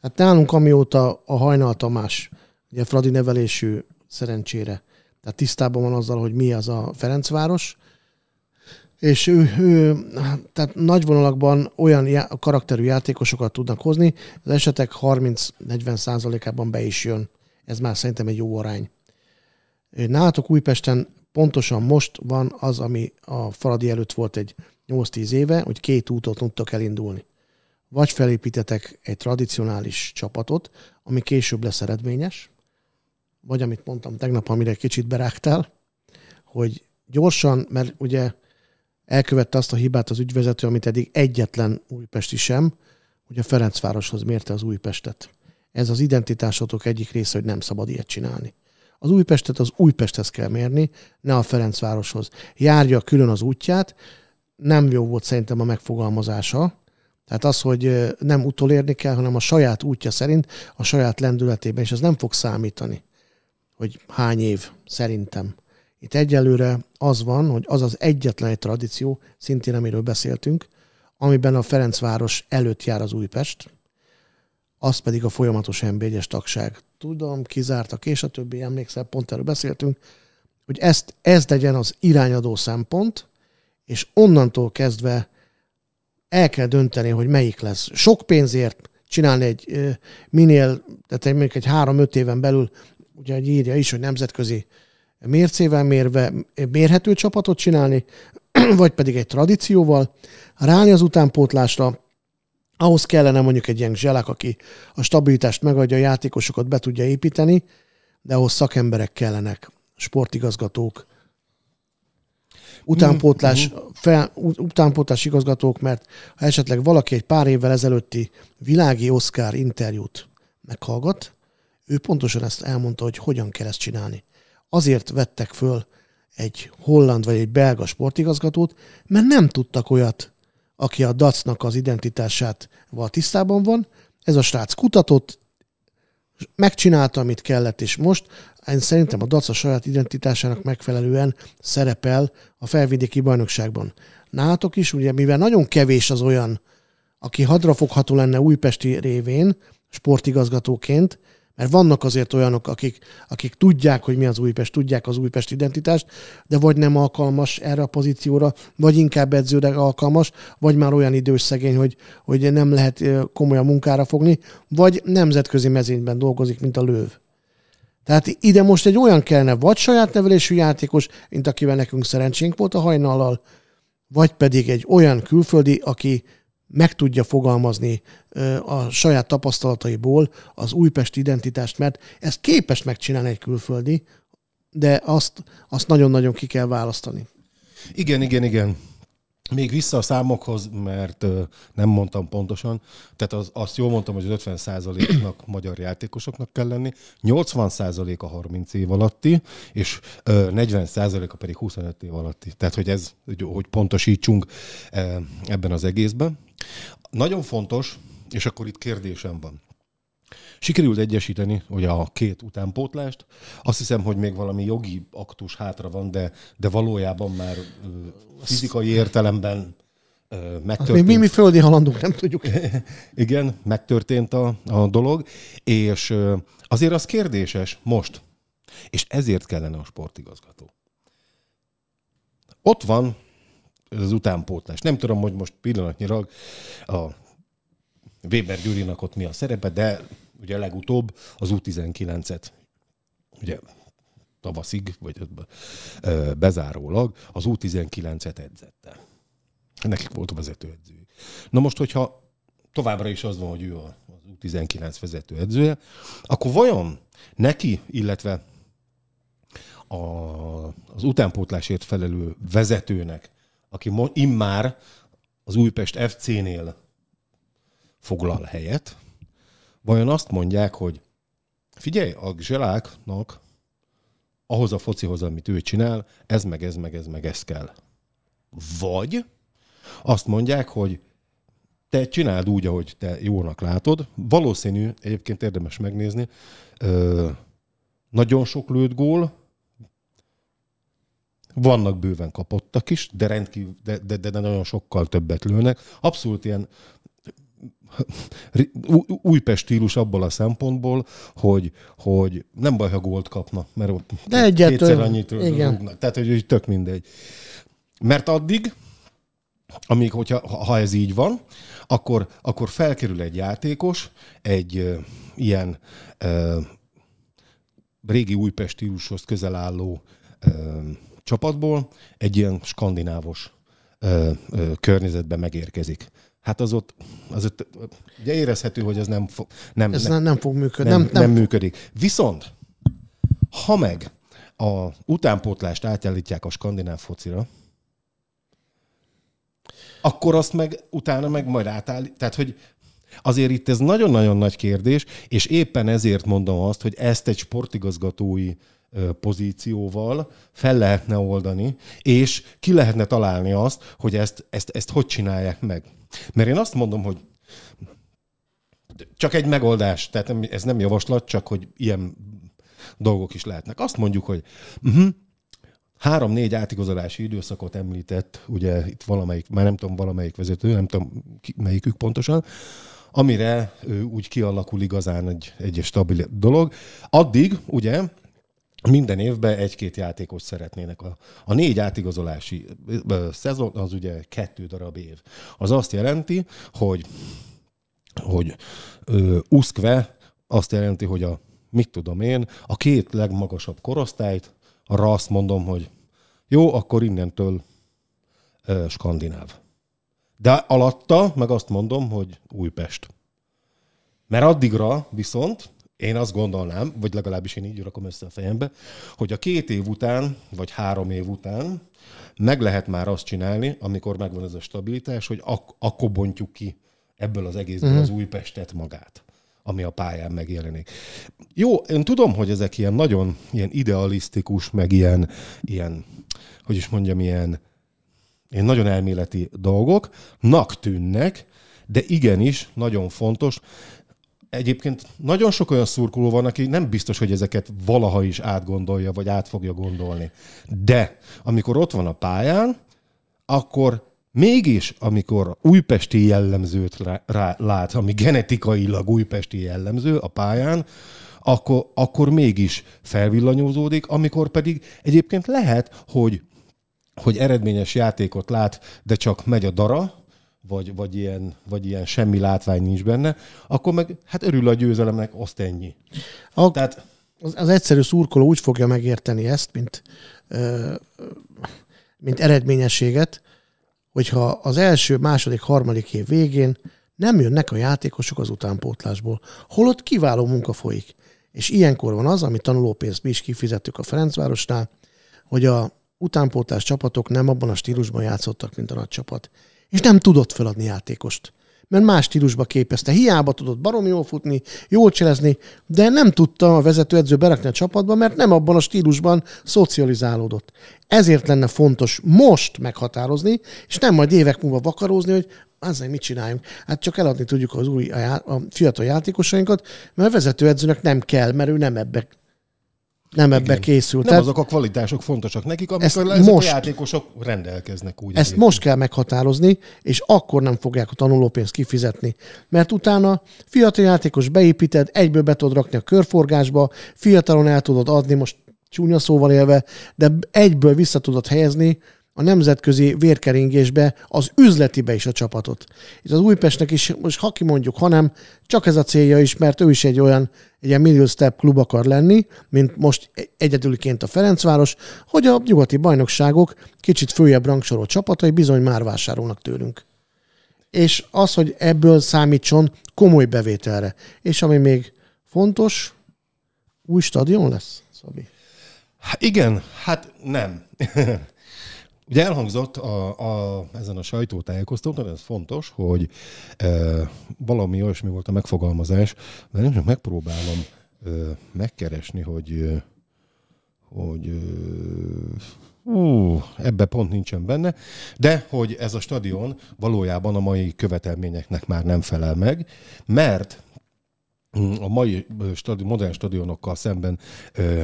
Hát nálunk amióta a Hajnal Tamás, ugye Fradi nevelésű szerencsére tehát tisztában van azzal, hogy mi az a Ferencváros, és ő, ő tehát nagy vonalakban olyan já- karakterű játékosokat tudnak hozni, az esetek 30-40 százalékában be is jön. Ez már szerintem egy jó arány. Nálatok Újpesten pontosan most van az, ami a Faradi előtt volt egy 8-10 éve, hogy két útot tudtok elindulni. Vagy felépítetek egy tradicionális csapatot, ami később lesz eredményes, vagy amit mondtam tegnap, amire kicsit berágtál, hogy gyorsan, mert ugye elkövette azt a hibát az ügyvezető, amit eddig egyetlen újpesti sem, hogy a Ferencvároshoz mérte az Újpestet. Ez az identitásotok egyik része, hogy nem szabad ilyet csinálni. Az Újpestet az Újpesthez kell mérni, ne a Ferencvároshoz. Járja külön az útját, nem jó volt szerintem a megfogalmazása, tehát az, hogy nem utolérni kell, hanem a saját útja szerint, a saját lendületében, és ez nem fog számítani hogy hány év szerintem. Itt egyelőre az van, hogy az az egyetlen egy tradíció, szintén amiről beszéltünk, amiben a Ferencváros előtt jár az Újpest, az pedig a folyamatos mb tagság. Tudom, kizártak, és a többi, emlékszel, pont erről beszéltünk, hogy ezt, ez legyen az irányadó szempont, és onnantól kezdve el kell dönteni, hogy melyik lesz. Sok pénzért csinálni egy minél, tehát mondjuk egy három-öt éven belül ugye egy írja is, hogy nemzetközi mércével mérve, mérhető csapatot csinálni, (clears throat) vagy pedig egy tradícióval, ráni az utánpótlásra, ahhoz kellene mondjuk egy ilyen zselák, aki a stabilitást megadja, a játékosokat be tudja építeni, de ahhoz szakemberek kellenek, sportigazgatók, utánpótlás, mm-hmm. fel, utánpótlás igazgatók, mert ha esetleg valaki egy pár évvel ezelőtti világi Oscar interjút meghallgat, ő pontosan ezt elmondta, hogy hogyan kell ezt csinálni. Azért vettek föl egy holland vagy egy belga sportigazgatót, mert nem tudtak olyat, aki a dacnak az identitását val tisztában van. Ez a srác kutatott, megcsinálta, amit kellett, és most én szerintem a DAC a saját identitásának megfelelően szerepel a felvidéki bajnokságban. Nátok is, ugye mivel nagyon kevés az olyan, aki hadrafogható lenne újpesti révén, sportigazgatóként, mert vannak azért olyanok, akik, akik tudják, hogy mi az Újpest, tudják az Újpest identitást, de vagy nem alkalmas erre a pozícióra, vagy inkább edzőre alkalmas, vagy már olyan idős szegény, hogy, hogy nem lehet komolyan munkára fogni, vagy nemzetközi mezényben dolgozik, mint a löv. Tehát ide most egy olyan kellene, vagy saját nevelésű játékos, mint akivel nekünk szerencsénk volt a hajnalal, vagy pedig egy olyan külföldi, aki, meg tudja fogalmazni a saját tapasztalataiból az újpesti identitást, mert ezt képes megcsinálni egy külföldi, de azt, azt nagyon-nagyon ki kell választani. Igen, igen, igen. Még vissza a számokhoz, mert nem mondtam pontosan. Tehát az, azt jól mondtam, hogy az 50%-nak (clears throat) magyar játékosoknak kell lenni, 80% a 30 év alatti, és 40%-a pedig 25 év alatti. Tehát, hogy ez, hogy pontosítsunk ebben az egészben. Nagyon fontos, és akkor itt kérdésem van. Sikerült egyesíteni ugye a két utánpótlást. Azt hiszem, hogy még valami jogi aktus hátra van, de, de valójában már ö, fizikai értelemben ö, megtörtént. Mi mi, mi földi halandók nem tudjuk. (laughs) Igen, megtörtént a, a dolog, és ö, azért az kérdéses most, és ezért kellene a sportigazgató. Ott van ez az utánpótlás. Nem tudom, hogy most pillanatnyilag a Weber Gyurinak ott mi a szerepe, de ugye legutóbb az U19-et ugye tavaszig, vagy bezárólag az U19-et edzette. Nekik volt a vezetőedző. Na most, hogyha továbbra is az van, hogy ő az U19 vezetőedzője, akkor vajon neki, illetve a, az utánpótlásért felelő vezetőnek aki immár az Újpest FC-nél foglal helyet, vajon azt mondják, hogy figyelj, a zseláknak ahhoz a focihoz, amit ő csinál, ez meg ez meg ez meg ez kell. Vagy azt mondják, hogy te csináld úgy, ahogy te jónak látod. Valószínű, egyébként érdemes megnézni, nagyon sok lőtt gól, vannak bőven kapottak is, de, rendkívül, de, de, de, nagyon sokkal többet lőnek. Abszolút ilyen (laughs) Újpest stílus abból a szempontból, hogy, hogy nem baj, ha gólt kapna, mert ott de egyet, kétszer annyit igen. rúgnak. Tehát, hogy, hogy tök mindegy. Mert addig, amíg, hogyha, ha ez így van, akkor, akkor felkerül egy játékos, egy ö, ilyen ö, régi Újpest stílushoz közel álló ö, csapatból egy ilyen skandinávos ö, ö, környezetbe megérkezik. Hát az ott, az ott ugye érezhető, hogy ez nem, fo- nem, ez nem, nem fog működni. Nem, nem, nem, működik. Viszont, ha meg a utánpótlást átjállítják a skandináv focira, akkor azt meg utána meg majd átállít. Tehát, hogy azért itt ez nagyon-nagyon nagy kérdés, és éppen ezért mondom azt, hogy ezt egy sportigazgatói pozícióval fel lehetne oldani, és ki lehetne találni azt, hogy ezt, ezt, ezt hogy csinálják meg. Mert én azt mondom, hogy csak egy megoldás, tehát ez nem javaslat, csak hogy ilyen dolgok is lehetnek. Azt mondjuk, hogy uh-huh, három-négy átigazolási időszakot említett, ugye itt valamelyik, már nem tudom, valamelyik vezető, nem tudom ki, melyikük pontosan, amire ő, úgy kialakul igazán egy, egy stabil dolog. Addig, ugye, minden évben egy-két játékos szeretnének. A, a négy átigazolási szezon az ugye kettő darab év. Az azt jelenti, hogy, hogy ö, uszkve azt jelenti, hogy a mit tudom én, a két legmagasabb korosztályt, arra azt mondom, hogy jó, akkor innentől ö, skandináv. De alatta meg azt mondom, hogy Újpest. Mert addigra viszont én azt gondolnám, vagy legalábbis én így rakom össze a fejembe, hogy a két év után, vagy három év után meg lehet már azt csinálni, amikor megvan ez a stabilitás, hogy ak- akkor bontjuk ki ebből az egészből uh-huh. az Újpestet magát ami a pályán megjelenik. Jó, én tudom, hogy ezek ilyen nagyon ilyen idealisztikus, meg ilyen, ilyen hogy is mondjam, ilyen, ilyen nagyon elméleti dolgok, nak tűnnek, de igenis nagyon fontos, Egyébként nagyon sok olyan szurkoló van, aki nem biztos, hogy ezeket valaha is átgondolja, vagy át fogja gondolni. De amikor ott van a pályán, akkor mégis, amikor újpesti jellemzőt rá, rá, lát, ami genetikailag újpesti jellemző a pályán, akkor, akkor mégis felvillanyózódik, amikor pedig egyébként lehet, hogy hogy eredményes játékot lát, de csak megy a dara, vagy, vagy, ilyen, vagy ilyen semmi látvány nincs benne, akkor meg hát örül a győzelemnek, azt ennyi. A, Tehát, az, az egyszerű szurkoló úgy fogja megérteni ezt, mint, mint eredményességet, hogyha az első, második, harmadik év végén nem jönnek a játékosok az utánpótlásból, holott kiváló munka folyik. És ilyenkor van az, ami tanulópénzt mi is kifizettük a Ferencvárosnál, hogy a utánpótlás csapatok nem abban a stílusban játszottak, mint a nagy csapat és nem tudott feladni játékost. Mert más stílusba képezte. Hiába tudott barom jól futni, jól cselezni, de nem tudta a vezetőedző berakni a csapatba, mert nem abban a stílusban szocializálódott. Ezért lenne fontos most meghatározni, és nem majd évek múlva vakarózni, hogy nem mit csináljunk? Hát csak eladni tudjuk az új, a, já- a fiatal játékosainkat, mert a vezetőedzőnek nem kell, mert ő nem ebbe nem Igen. ebbe készült. Nem Tehát azok a kvalitások fontosak nekik, amikor ezek most, a játékosok rendelkeznek. Úgy ezt most kell meghatározni, és akkor nem fogják a tanulópénzt kifizetni. Mert utána fiatal játékos beépíted, egyből be tudod rakni a körforgásba, fiatalon el tudod adni, most csúnya szóval élve, de egyből vissza tudod helyezni a nemzetközi vérkeringésbe, az üzletibe is a csapatot. És az Újpestnek is, most ha ki mondjuk hanem csak ez a célja is, mert ő is egy olyan, egy ilyen middle step klub akar lenni, mint most e- egyedülként a Ferencváros, hogy a nyugati bajnokságok kicsit följebb rangsorolt csapatai bizony már vásárolnak tőlünk. És az, hogy ebből számítson komoly bevételre. És ami még fontos, új stadion lesz, Szabi. Igen, hát nem. (laughs) Ugye elhangzott a, a, ezen a sajtótájékoztatón, ez fontos, hogy e, valami olyasmi volt a megfogalmazás, de én csak megpróbálom e, megkeresni, hogy e, hogy e, Ú, ebbe pont nincsen benne, de hogy ez a stadion valójában a mai követelményeknek már nem felel meg, mert a mai stadion, modern stadionokkal szemben ö,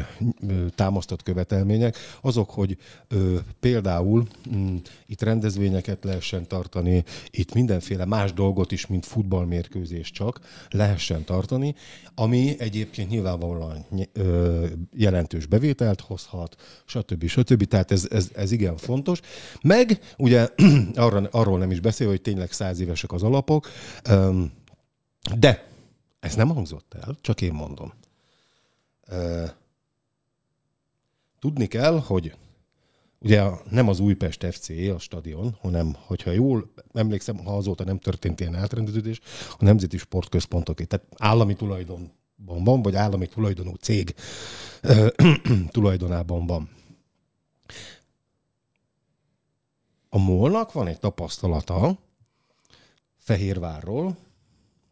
ö, támasztott követelmények, azok, hogy ö, például ö, mm, itt rendezvényeket lehessen tartani, itt mindenféle más dolgot is, mint futballmérkőzés csak lehessen tartani, ami egyébként nyilvánvalóan ö, jelentős bevételt hozhat, stb. stb. Tehát ez, ez, ez igen fontos. Meg ugye (clears throat) arra, arról nem is beszél, hogy tényleg száz évesek az alapok, ö, de ez nem hangzott el, csak én mondom. Tudni kell, hogy ugye nem az Újpest FC a stadion, hanem hogyha jól emlékszem, ha azóta nem történt ilyen átrendeződés, a Nemzeti Sportközpontoké, tehát állami tulajdonban van, vagy állami tulajdonú cég (clears throat) tulajdonában van. A Molnak van egy tapasztalata Fehérvárról,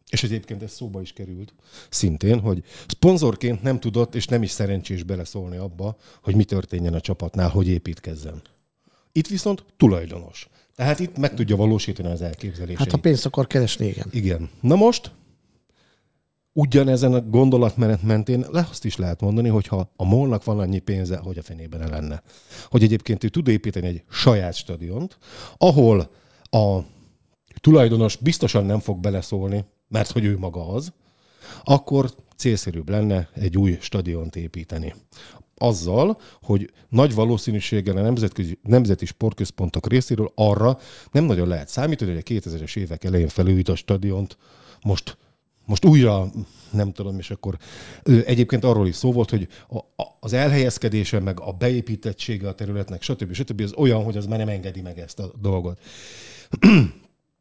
és egyébként ez szóba is került szintén, hogy szponzorként nem tudott, és nem is szerencsés beleszólni abba, hogy mi történjen a csapatnál, hogy építkezzen. Itt viszont tulajdonos. Tehát itt meg tudja valósítani az elképzelését. Hát ha pénzt akar keresni, igen. Igen. Na most ugyanezen a gondolatmenet mentén le azt is lehet mondani, hogy ha a molnak van annyi pénze, hogy a fenében ne lenne. Hogy egyébként ő tud építeni egy saját stadiont, ahol a tulajdonos biztosan nem fog beleszólni mert hogy ő maga az, akkor célszerűbb lenne egy új stadiont építeni. Azzal, hogy nagy valószínűséggel a nemzetközi, nemzeti sportközpontok részéről arra nem nagyon lehet számítani, hogy a 2000-es évek elején felújít a stadiont most most újra, nem tudom, és akkor ő egyébként arról is szó volt, hogy a, a, az elhelyezkedése, meg a beépítettsége a területnek, stb. stb. az olyan, hogy az már nem engedi meg ezt a dolgot. (clears throat)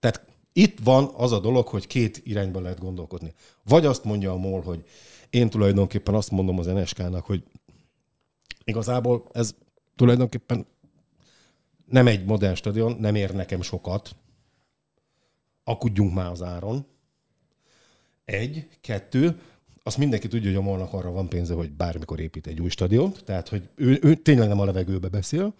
Tehát itt van az a dolog, hogy két irányba lehet gondolkodni. Vagy azt mondja a MOL, hogy én tulajdonképpen azt mondom az NSK-nak, hogy igazából ez tulajdonképpen nem egy modern stadion, nem ér nekem sokat. Akudjunk már az áron. Egy, kettő, azt mindenki tudja, hogy a molnak arra van pénze, hogy bármikor épít egy új stadiont, tehát hogy ő, ő tényleg nem a levegőbe beszél.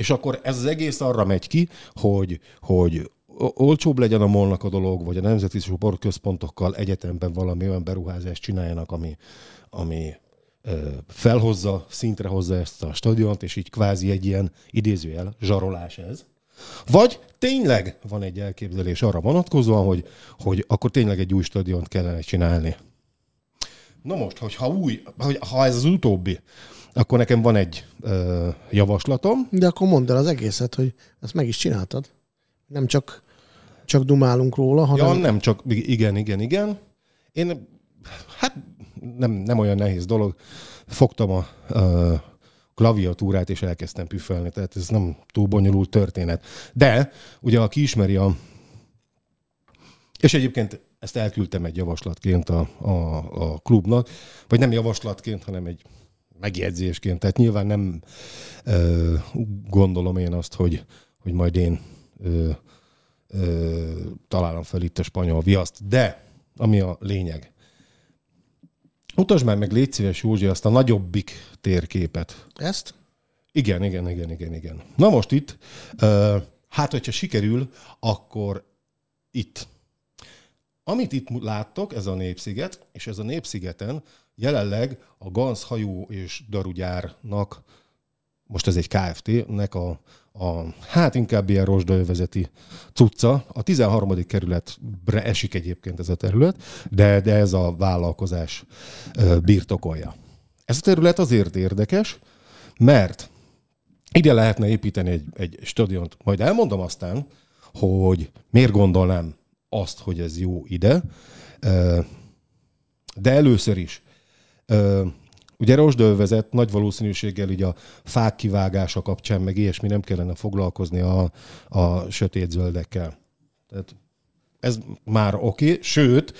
És akkor ez az egész arra megy ki, hogy, hogy olcsóbb legyen a molnak a dolog, vagy a nemzeti sportközpontokkal egyetemben valami olyan beruházást csináljanak, ami, ami felhozza, szintre hozza ezt a stadiont, és így kvázi egy ilyen idézőjel zsarolás ez. Vagy tényleg van egy elképzelés arra vonatkozóan, hogy, hogy akkor tényleg egy új stadiont kellene csinálni. Na most, hogyha új, hogy, ha ez az utóbbi, akkor nekem van egy ö, javaslatom. De akkor mondd el az egészet, hogy ezt meg is csináltad. Nem csak, csak dumálunk róla, hanem... Ja, nem csak, igen, igen, igen. Én, hát nem, nem olyan nehéz dolog. Fogtam a ö, klaviatúrát, és elkezdtem püfölni. Tehát ez nem túl bonyolult történet. De, ugye, aki ismeri a... És egyébként ezt elküldtem egy javaslatként a, a, a klubnak, vagy nem javaslatként, hanem egy megjegyzésként. Tehát nyilván nem ö, gondolom én azt, hogy, hogy majd én ö, ö, találom fel itt a spanyol viaszt. De, ami a lényeg. Utasd már meg, légy szíves, Józsi, azt a nagyobbik térképet. Ezt? Igen, igen, igen, igen, igen. Na most itt, ö, hát hogyha sikerül, akkor itt. Amit itt láttok, ez a népsziget, és ez a népszigeten Jelenleg a GANSZ hajó és darugyárnak, most ez egy KFT-nek a, a hát inkább ilyen rozsdaövezeti cucca. A 13. kerületre esik egyébként ez a terület, de, de ez a vállalkozás birtokolja. Ez a terület azért érdekes, mert ide lehetne építeni egy, egy stadiont. Majd elmondom aztán, hogy miért gondolnám azt, hogy ez jó ide, de először is Ugye rozsdölvezet nagy valószínűséggel így a fák kivágása kapcsán, meg ilyesmi nem kellene foglalkozni a, a sötét zöldekkel. Tehát ez már oké, sőt,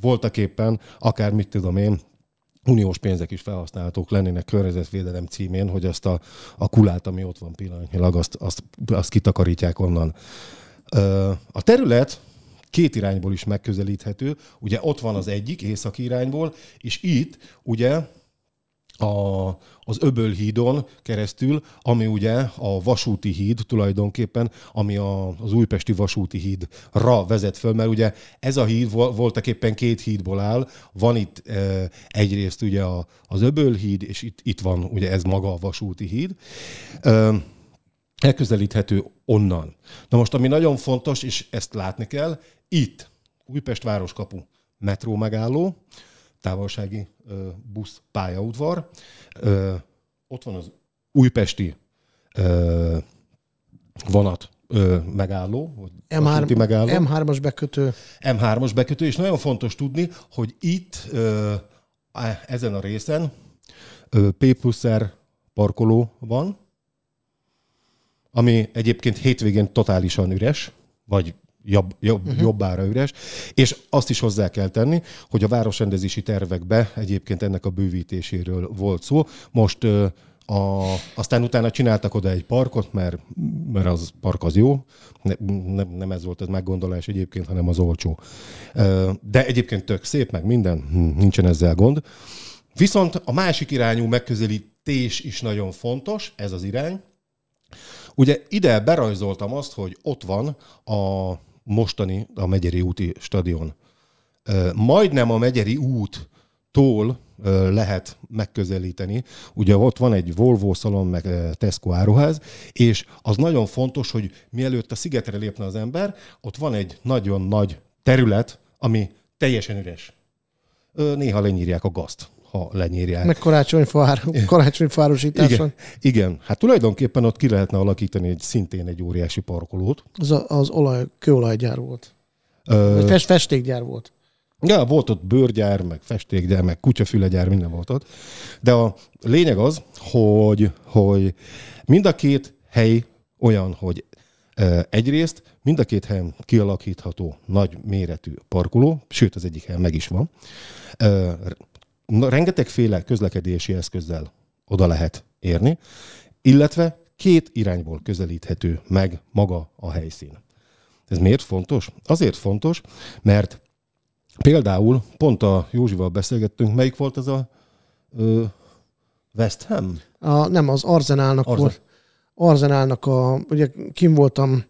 voltak éppen, akár mit tudom én, uniós pénzek is felhasználhatók lennének környezetvédelem címén, hogy azt a, a kulát, ami ott van pillanatnyilag, azt, azt, azt kitakarítják onnan. A terület két irányból is megközelíthető. Ugye ott van az egyik, északi irányból, és itt ugye a, az Öbölhídon keresztül, ami ugye a vasúti híd tulajdonképpen, ami a, az újpesti vasúti hídra vezet föl, mert ugye ez a híd voltak éppen két hídból áll, van itt e, egyrészt ugye a, az Öbölhíd, és itt, itt van ugye ez maga a vasúti híd. E, elközelíthető onnan. Na most, ami nagyon fontos, és ezt látni kell, itt Újpest városkapu metró megálló, távolsági ö, busz pályaudvar, ö, ott van az újpesti ö, vonat ö, megálló, vagy M3, megálló. M3-as bekötő. M3-as bekötő, és nagyon fontos tudni, hogy itt ö, ezen a részen ö, P plusz R parkoló van, ami egyébként hétvégén totálisan üres, vagy jobb, jobb, uh-huh. jobbára üres, és azt is hozzá kell tenni, hogy a városrendezési tervekbe egyébként ennek a bővítéséről volt szó. Most a, aztán utána csináltak oda egy parkot, mert, mert az park az jó. Ne, nem, nem ez volt az meggondolás egyébként, hanem az olcsó. De egyébként tök szép, meg minden, hm, nincsen ezzel gond. Viszont a másik irányú megközelítés is nagyon fontos, ez az irány, Ugye ide berajzoltam azt, hogy ott van a mostani, a Megyeri úti stadion. Majdnem a Megyeri úttól lehet megközelíteni. Ugye ott van egy Volvo szalon, meg Tesco áruház, és az nagyon fontos, hogy mielőtt a szigetre lépne az ember, ott van egy nagyon nagy terület, ami teljesen üres. Néha lenyírják a gazt ha lenyírják. Meg karácsonyfárosításon. Igen, igen, hát tulajdonképpen ott ki lehetne alakítani egy, szintén egy óriási parkolót. Az, a, az olaj, kőolajgyár volt. Ö... Fest, festékgyár volt. Ja, volt ott bőrgyár, meg festékgyár, meg kutyafülegyár, minden volt ott. De a lényeg az, hogy, hogy mind a két hely olyan, hogy egyrészt mind a két helyen kialakítható nagy méretű parkoló, sőt az egyik helyen meg is van, rengetegféle közlekedési eszközzel oda lehet érni, illetve két irányból közelíthető meg maga a helyszín. Ez miért fontos? Azért fontos, mert például pont a Józsival beszélgettünk, melyik volt ez a ö, West Ham? A, nem, az Arzenálnak Arzen. volt. Arzenálnak a, ugye kim voltam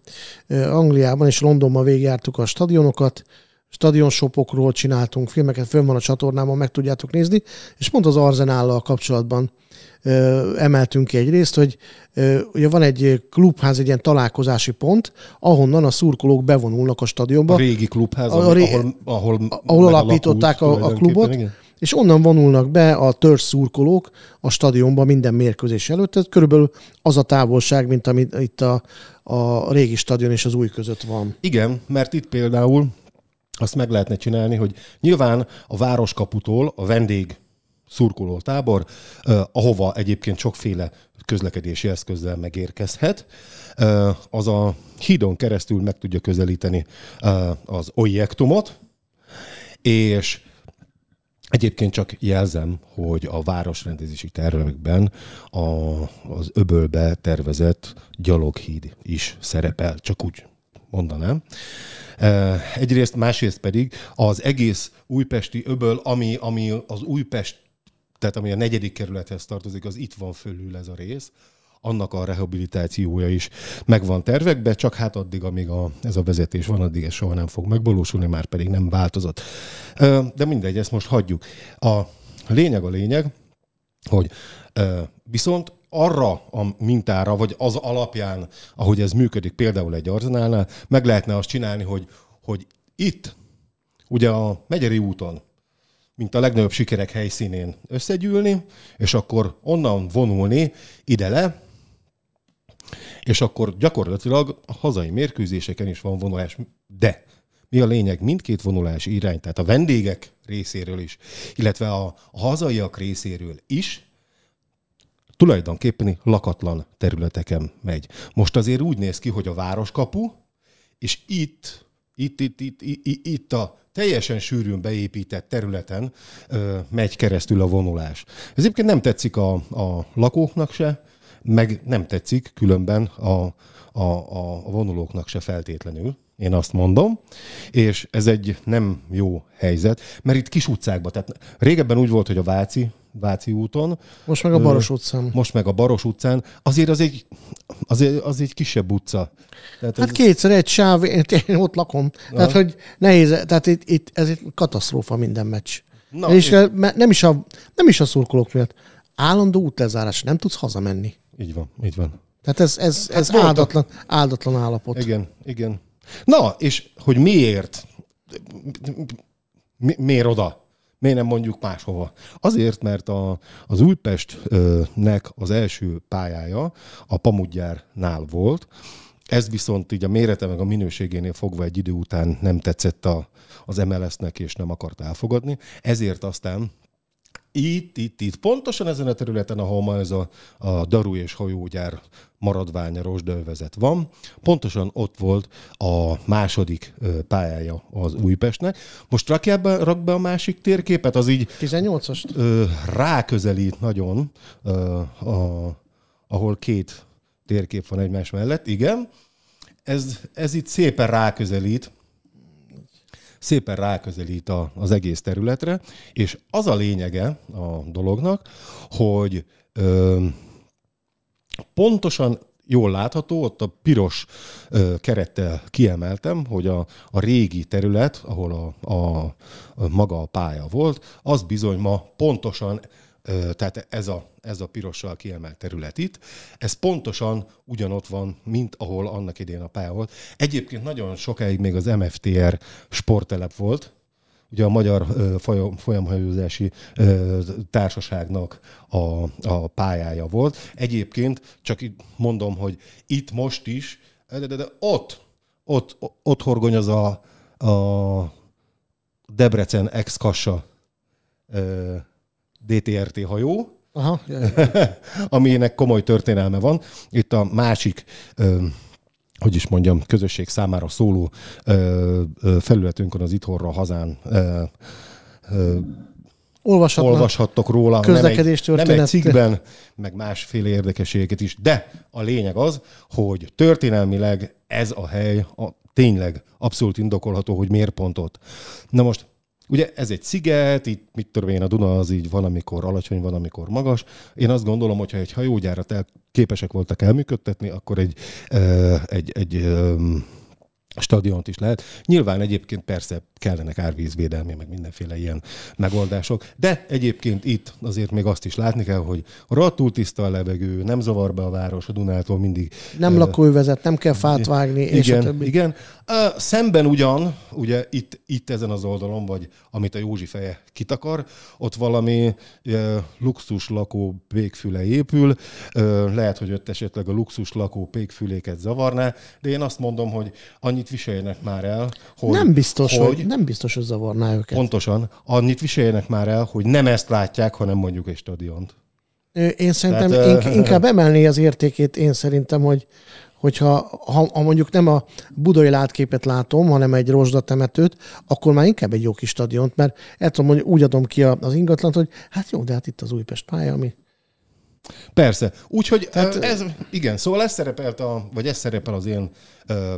Angliában és Londonban végigjártuk a stadionokat, stadionsopokról csináltunk filmeket, fönn van a csatornámon, meg tudjátok nézni, és pont az Arzenállal kapcsolatban ö, emeltünk ki egy részt, hogy ö, ugye van egy klubház, egy ilyen találkozási pont, ahonnan a szurkolók bevonulnak a stadionba. A régi klubház, a, a ré... ahol, ahol, ahol alapították a, a klubot. Igen és onnan vonulnak be a törzs szurkolók a stadionba minden mérkőzés előtt. Tehát körülbelül az a távolság, mint amit itt a, a régi stadion és az új között van. Igen, mert itt például azt meg lehetne csinálni, hogy nyilván a városkaputól a vendég szurkoló tábor, ahova egyébként sokféle közlekedési eszközzel megérkezhet, az a hídon keresztül meg tudja közelíteni az objektumot, és Egyébként csak jelzem, hogy a városrendezési tervekben a, az öbölbe tervezett gyaloghíd is szerepel, csak úgy mondanám. Egyrészt, másrészt pedig az egész újpesti öböl, ami, ami az Újpest, tehát ami a negyedik kerülethez tartozik, az itt van fölül ez a rész, annak a rehabilitációja is megvan tervekbe, csak hát addig, amíg a, ez a vezetés van, addig ez soha nem fog megvalósulni, már pedig nem változott. De mindegy, ezt most hagyjuk. A lényeg a lényeg, hogy viszont arra a mintára, vagy az alapján, ahogy ez működik például egy arzenálnál, meg lehetne azt csinálni, hogy, hogy itt, ugye a Megyeri úton, mint a legnagyobb sikerek helyszínén összegyűlni, és akkor onnan vonulni ide le, és akkor gyakorlatilag a hazai mérkőzéseken is van vonulás, de mi a lényeg? Mindkét vonulás irány, tehát a vendégek részéről is, illetve a, a hazaiak részéről is tulajdonképpen lakatlan területeken megy. Most azért úgy néz ki, hogy a városkapu, és itt, itt, itt, itt, itt, itt a teljesen sűrűn beépített területen ö, megy keresztül a vonulás. Ez egyébként nem tetszik a, a lakóknak se, meg nem tetszik különben a, a, a vonulóknak se feltétlenül én azt mondom, és ez egy nem jó helyzet, mert itt kis utcákban, tehát régebben úgy volt, hogy a Váci, Váci úton. Most meg a Baros utcán. Most meg a Baros utcán. Azért az egy, azért az egy kisebb utca. Tehát hát ez... kétszer egy sáv, én ott lakom. Na. Tehát, hogy nehéz, tehát itt, itt, ez egy katasztrófa minden meccs. Na, és így... nem, is a, nem is a szurkolók miatt. Állandó útlezárás, nem tudsz hazamenni. Így van, így van. Tehát ez, ez, hát ez hát áldatlan, áldatlan állapot. Igen, igen. Na, és hogy miért? Mi, miért oda? Miért nem mondjuk máshova? Azért, mert a, az Újpestnek az első pályája a Pamudgyárnál volt, ez viszont így a mérete meg a minőségénél fogva egy idő után nem tetszett a, az MLS-nek, és nem akart elfogadni. Ezért aztán itt, itt, itt. Pontosan ezen a területen, ahol ma ez a, a daru és hajógyár maradványa rosdővezet van, pontosan ott volt a második pályája az Újpestnek. Most rakja be, rak be a másik térképet, az így 18-as. ráközelít nagyon, ö, a, ahol két térkép van egymás mellett, igen. Ez, ez itt szépen ráközelít szépen ráközelít a, az egész területre, és az a lényege a dolognak, hogy ö, pontosan jól látható, ott a piros ö, kerettel kiemeltem, hogy a, a régi terület, ahol a, a, a maga a pálya volt, az bizony ma pontosan tehát ez a, ez a pirossal kiemelt terület itt, ez pontosan ugyanott van, mint ahol annak idén a pálya volt. Egyébként nagyon sokáig még az MFTR sporttelep volt, ugye a Magyar Folyamhajózási Társaságnak a, a pályája volt. Egyébként csak itt mondom, hogy itt most is, de, de, de ott, ott, ott az a, a Debrecen ex-kassa DTRT hajó, Aha. (laughs) aminek komoly történelme van. Itt a másik ö, hogy is mondjam, közösség számára szóló ö, ö, felületünkön az itthonra hazán ö, ö, Olvashatnak. olvashattok róla, nem egy, nem egy cikkben, meg másféle érdekességeket is, de a lényeg az, hogy történelmileg ez a hely a, tényleg abszolút indokolható, hogy miért pont ott. Na most Ugye ez egy sziget, itt mit tudom én, a Duna az így van, amikor alacsony, van, amikor magas. Én azt gondolom, hogyha egy hajógyárat el, képesek voltak elműködtetni, akkor egy, egy, egy, egy stadiont is lehet. Nyilván egyébként persze kellenek árvízvédelmi, meg mindenféle ilyen megoldások. De egyébként itt azért még azt is látni kell, hogy rattul tiszta a levegő, nem zavar be a város, a Dunától mindig. Nem uh, lakóövezet, nem kell fát vágni, igen, és a többi. Igen. Uh, szemben ugyan, ugye itt, itt ezen az oldalon, vagy amit a Józsi feje kitakar, ott valami uh, luxus lakó pékfüle épül, uh, lehet, hogy ott esetleg a luxus lakó pékfüléket zavarná, de én azt mondom, hogy annyit viseljenek már el, hogy... Nem biztos, hogy, hogy nem biztos, hogy zavarná őket. Pontosan. Annyit viseljenek már el, hogy nem ezt látják, hanem mondjuk egy stadiont. Én szerintem Tehát, ink- inkább emelné az értékét, én szerintem, hogy hogyha ha, ha mondjuk nem a budai látképet látom, hanem egy rozsdatemetőt, akkor már inkább egy jó kis stadiont, mert el tudom, hogy úgy adom ki az ingatlant, hogy hát jó, de hát itt az Újpest pálya, ami Persze. Úgyhogy Tehát, ez, igen, szóval ez szerepelt, a, vagy ez szerepel az én ö,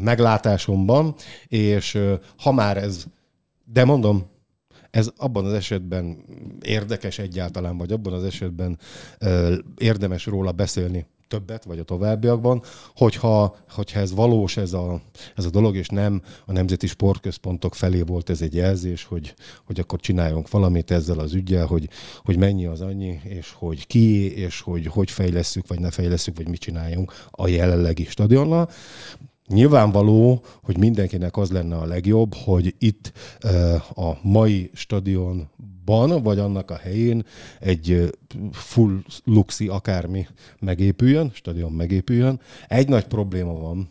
meglátásomban, és ö, ha már ez, de mondom, ez abban az esetben érdekes egyáltalán, vagy abban az esetben ö, érdemes róla beszélni, többet, vagy a továbbiakban, hogyha, hogyha ez valós ez a, ez a dolog, és nem a nemzeti sportközpontok felé volt ez egy jelzés, hogy, hogy akkor csináljunk valamit ezzel az ügyel, hogy, hogy mennyi az annyi, és hogy ki, és hogy hogy fejleszünk, vagy ne fejleszünk, vagy mit csináljunk a jelenlegi stadionnal. Nyilvánvaló, hogy mindenkinek az lenne a legjobb, hogy itt eh, a mai stadion ban, vagy annak a helyén egy full luxi akármi megépüljön, stadion megépüljön. Egy nagy probléma van,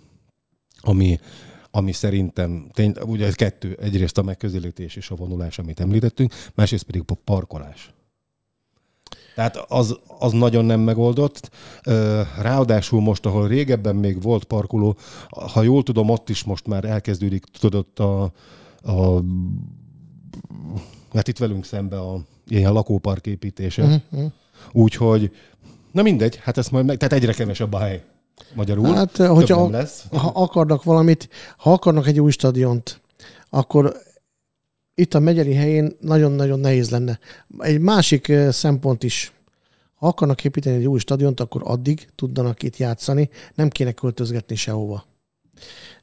ami, ami szerintem, tény, ugye ez kettő, egyrészt a megközelítés és a vonulás, amit említettünk, másrészt pedig a parkolás. Tehát az, az nagyon nem megoldott. Ráadásul most, ahol régebben még volt parkoló, ha jól tudom, ott is most már elkezdődik, tudod a, a mert itt velünk szembe a ilyen lakópark építése. Uh-huh. Mhm, mhm. Úgyhogy, na mindegy, hát ezt majd meg, tehát egyre kevesebb a hely. Magyarul. Hát, eh, Több hogyha nem lesz. ha akarnak valamit, ha akarnak egy új stadiont, akkor itt a megyeri helyén nagyon-nagyon nehéz lenne. Egy másik eh, szempont is. Ha akarnak építeni egy új stadiont, akkor addig tudnak itt játszani, nem kéne költözgetni sehova.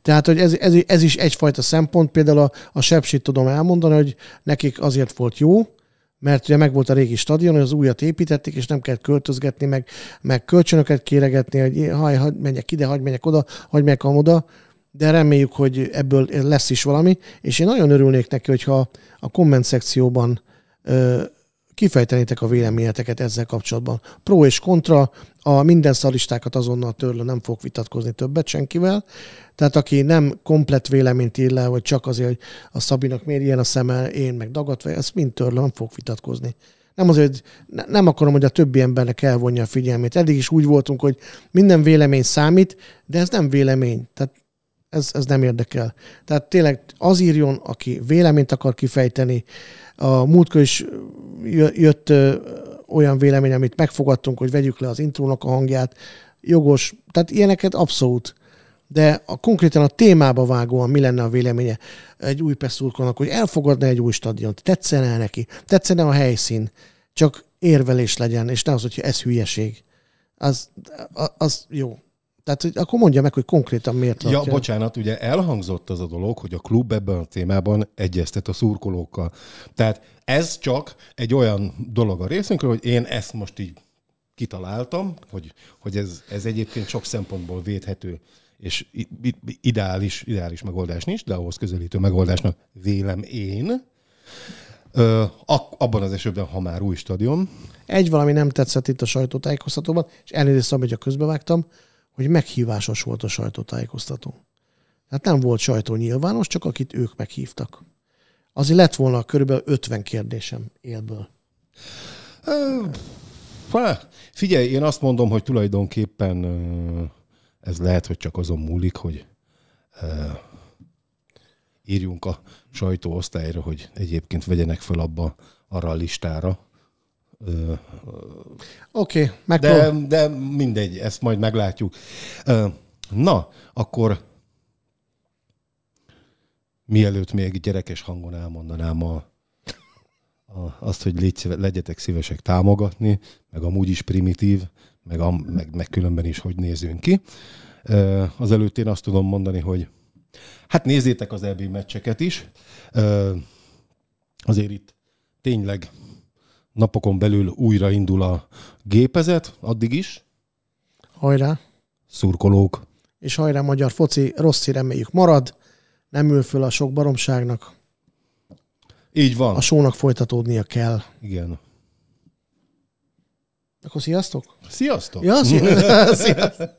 Tehát, hogy ez, ez, ez is egyfajta szempont, például a, a Sepsit tudom elmondani, hogy nekik azért volt jó, mert ugye megvolt a régi stadion, hogy az újat építették, és nem kellett költözgetni, meg, meg kölcsönöket kéregetni, hogy haj, hagy, menjek ide, hagy menjek oda, hagy menjek amoda, de reméljük, hogy ebből lesz is valami, és én nagyon örülnék neki, hogyha a komment szekcióban kifejtenétek a véleményeteket ezzel kapcsolatban. Pro és kontra, a minden szalistákat azonnal törlő, nem fog vitatkozni többet senkivel. Tehát aki nem komplet véleményt ír le, vagy csak azért, hogy a Szabinak miért ilyen a szeme, én meg dagadva, ezt mind törlő, nem fog vitatkozni. Nem azért, hogy nem akarom, hogy a többi embernek elvonja a figyelmét. Eddig is úgy voltunk, hogy minden vélemény számít, de ez nem vélemény. Tehát ez, ez nem érdekel. Tehát tényleg az írjon, aki véleményt akar kifejteni, a múltkor is jött olyan vélemény, amit megfogadtunk, hogy vegyük le az intrónak a hangját, jogos, tehát ilyeneket abszolút. De a, konkrétan a témába vágóan mi lenne a véleménye egy új peszúrkonak, hogy elfogadna egy új stadiont, tetszene -e neki, tetszene a helyszín, csak érvelés legyen, és ne az, hogy ez hülyeség. Az, az jó. Tehát hogy akkor mondja meg, hogy konkrétan miért Ja, lakja. bocsánat, ugye elhangzott az a dolog, hogy a klub ebben a témában egyeztet a szurkolókkal. Tehát ez csak egy olyan dolog a részünkről, hogy én ezt most így kitaláltam, hogy, hogy ez, ez egyébként sok szempontból védhető, és ideális, ideális megoldás nincs, de ahhoz közelítő megoldásnak vélem én. Ö, abban az esetben, ha már új stadion. Egy valami nem tetszett itt a sajtótájékoztatóban, és elnézést, hogy a közbevágtam, hogy meghívásos volt a sajtótájékoztató. Tehát nem volt sajtó nyilvános, csak akit ők meghívtak. Azért lett volna körülbelül 50 kérdésem élből. Figyelj, én azt mondom, hogy tulajdonképpen ez lehet, hogy csak azon múlik, hogy írjunk a sajtóosztályra, hogy egyébként vegyenek fel abba arra a listára, Oké, okay, de, de mindegy, ezt majd meglátjuk. Na, akkor mielőtt még gyerekes hangon elmondanám a, a, azt, hogy légy, legyetek szívesek támogatni, meg amúgy is primitív, meg, a, meg, meg különben is hogy nézünk ki. Az előtt én azt tudom mondani, hogy hát nézzétek az EB meccseket is. Azért itt tényleg napokon belül újra indul a gépezet, addig is. Hajrá! Szurkolók! És hajrá magyar foci, rossz reméljük marad, nem ül föl a sok baromságnak. Így van. A sónak folytatódnia kell. Igen. Akkor sziasztok! Sziasztok! Ja, sziasztok. (laughs) (laughs) sziasztok.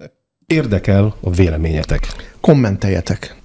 Érdekel a véleményetek. Kommenteljetek.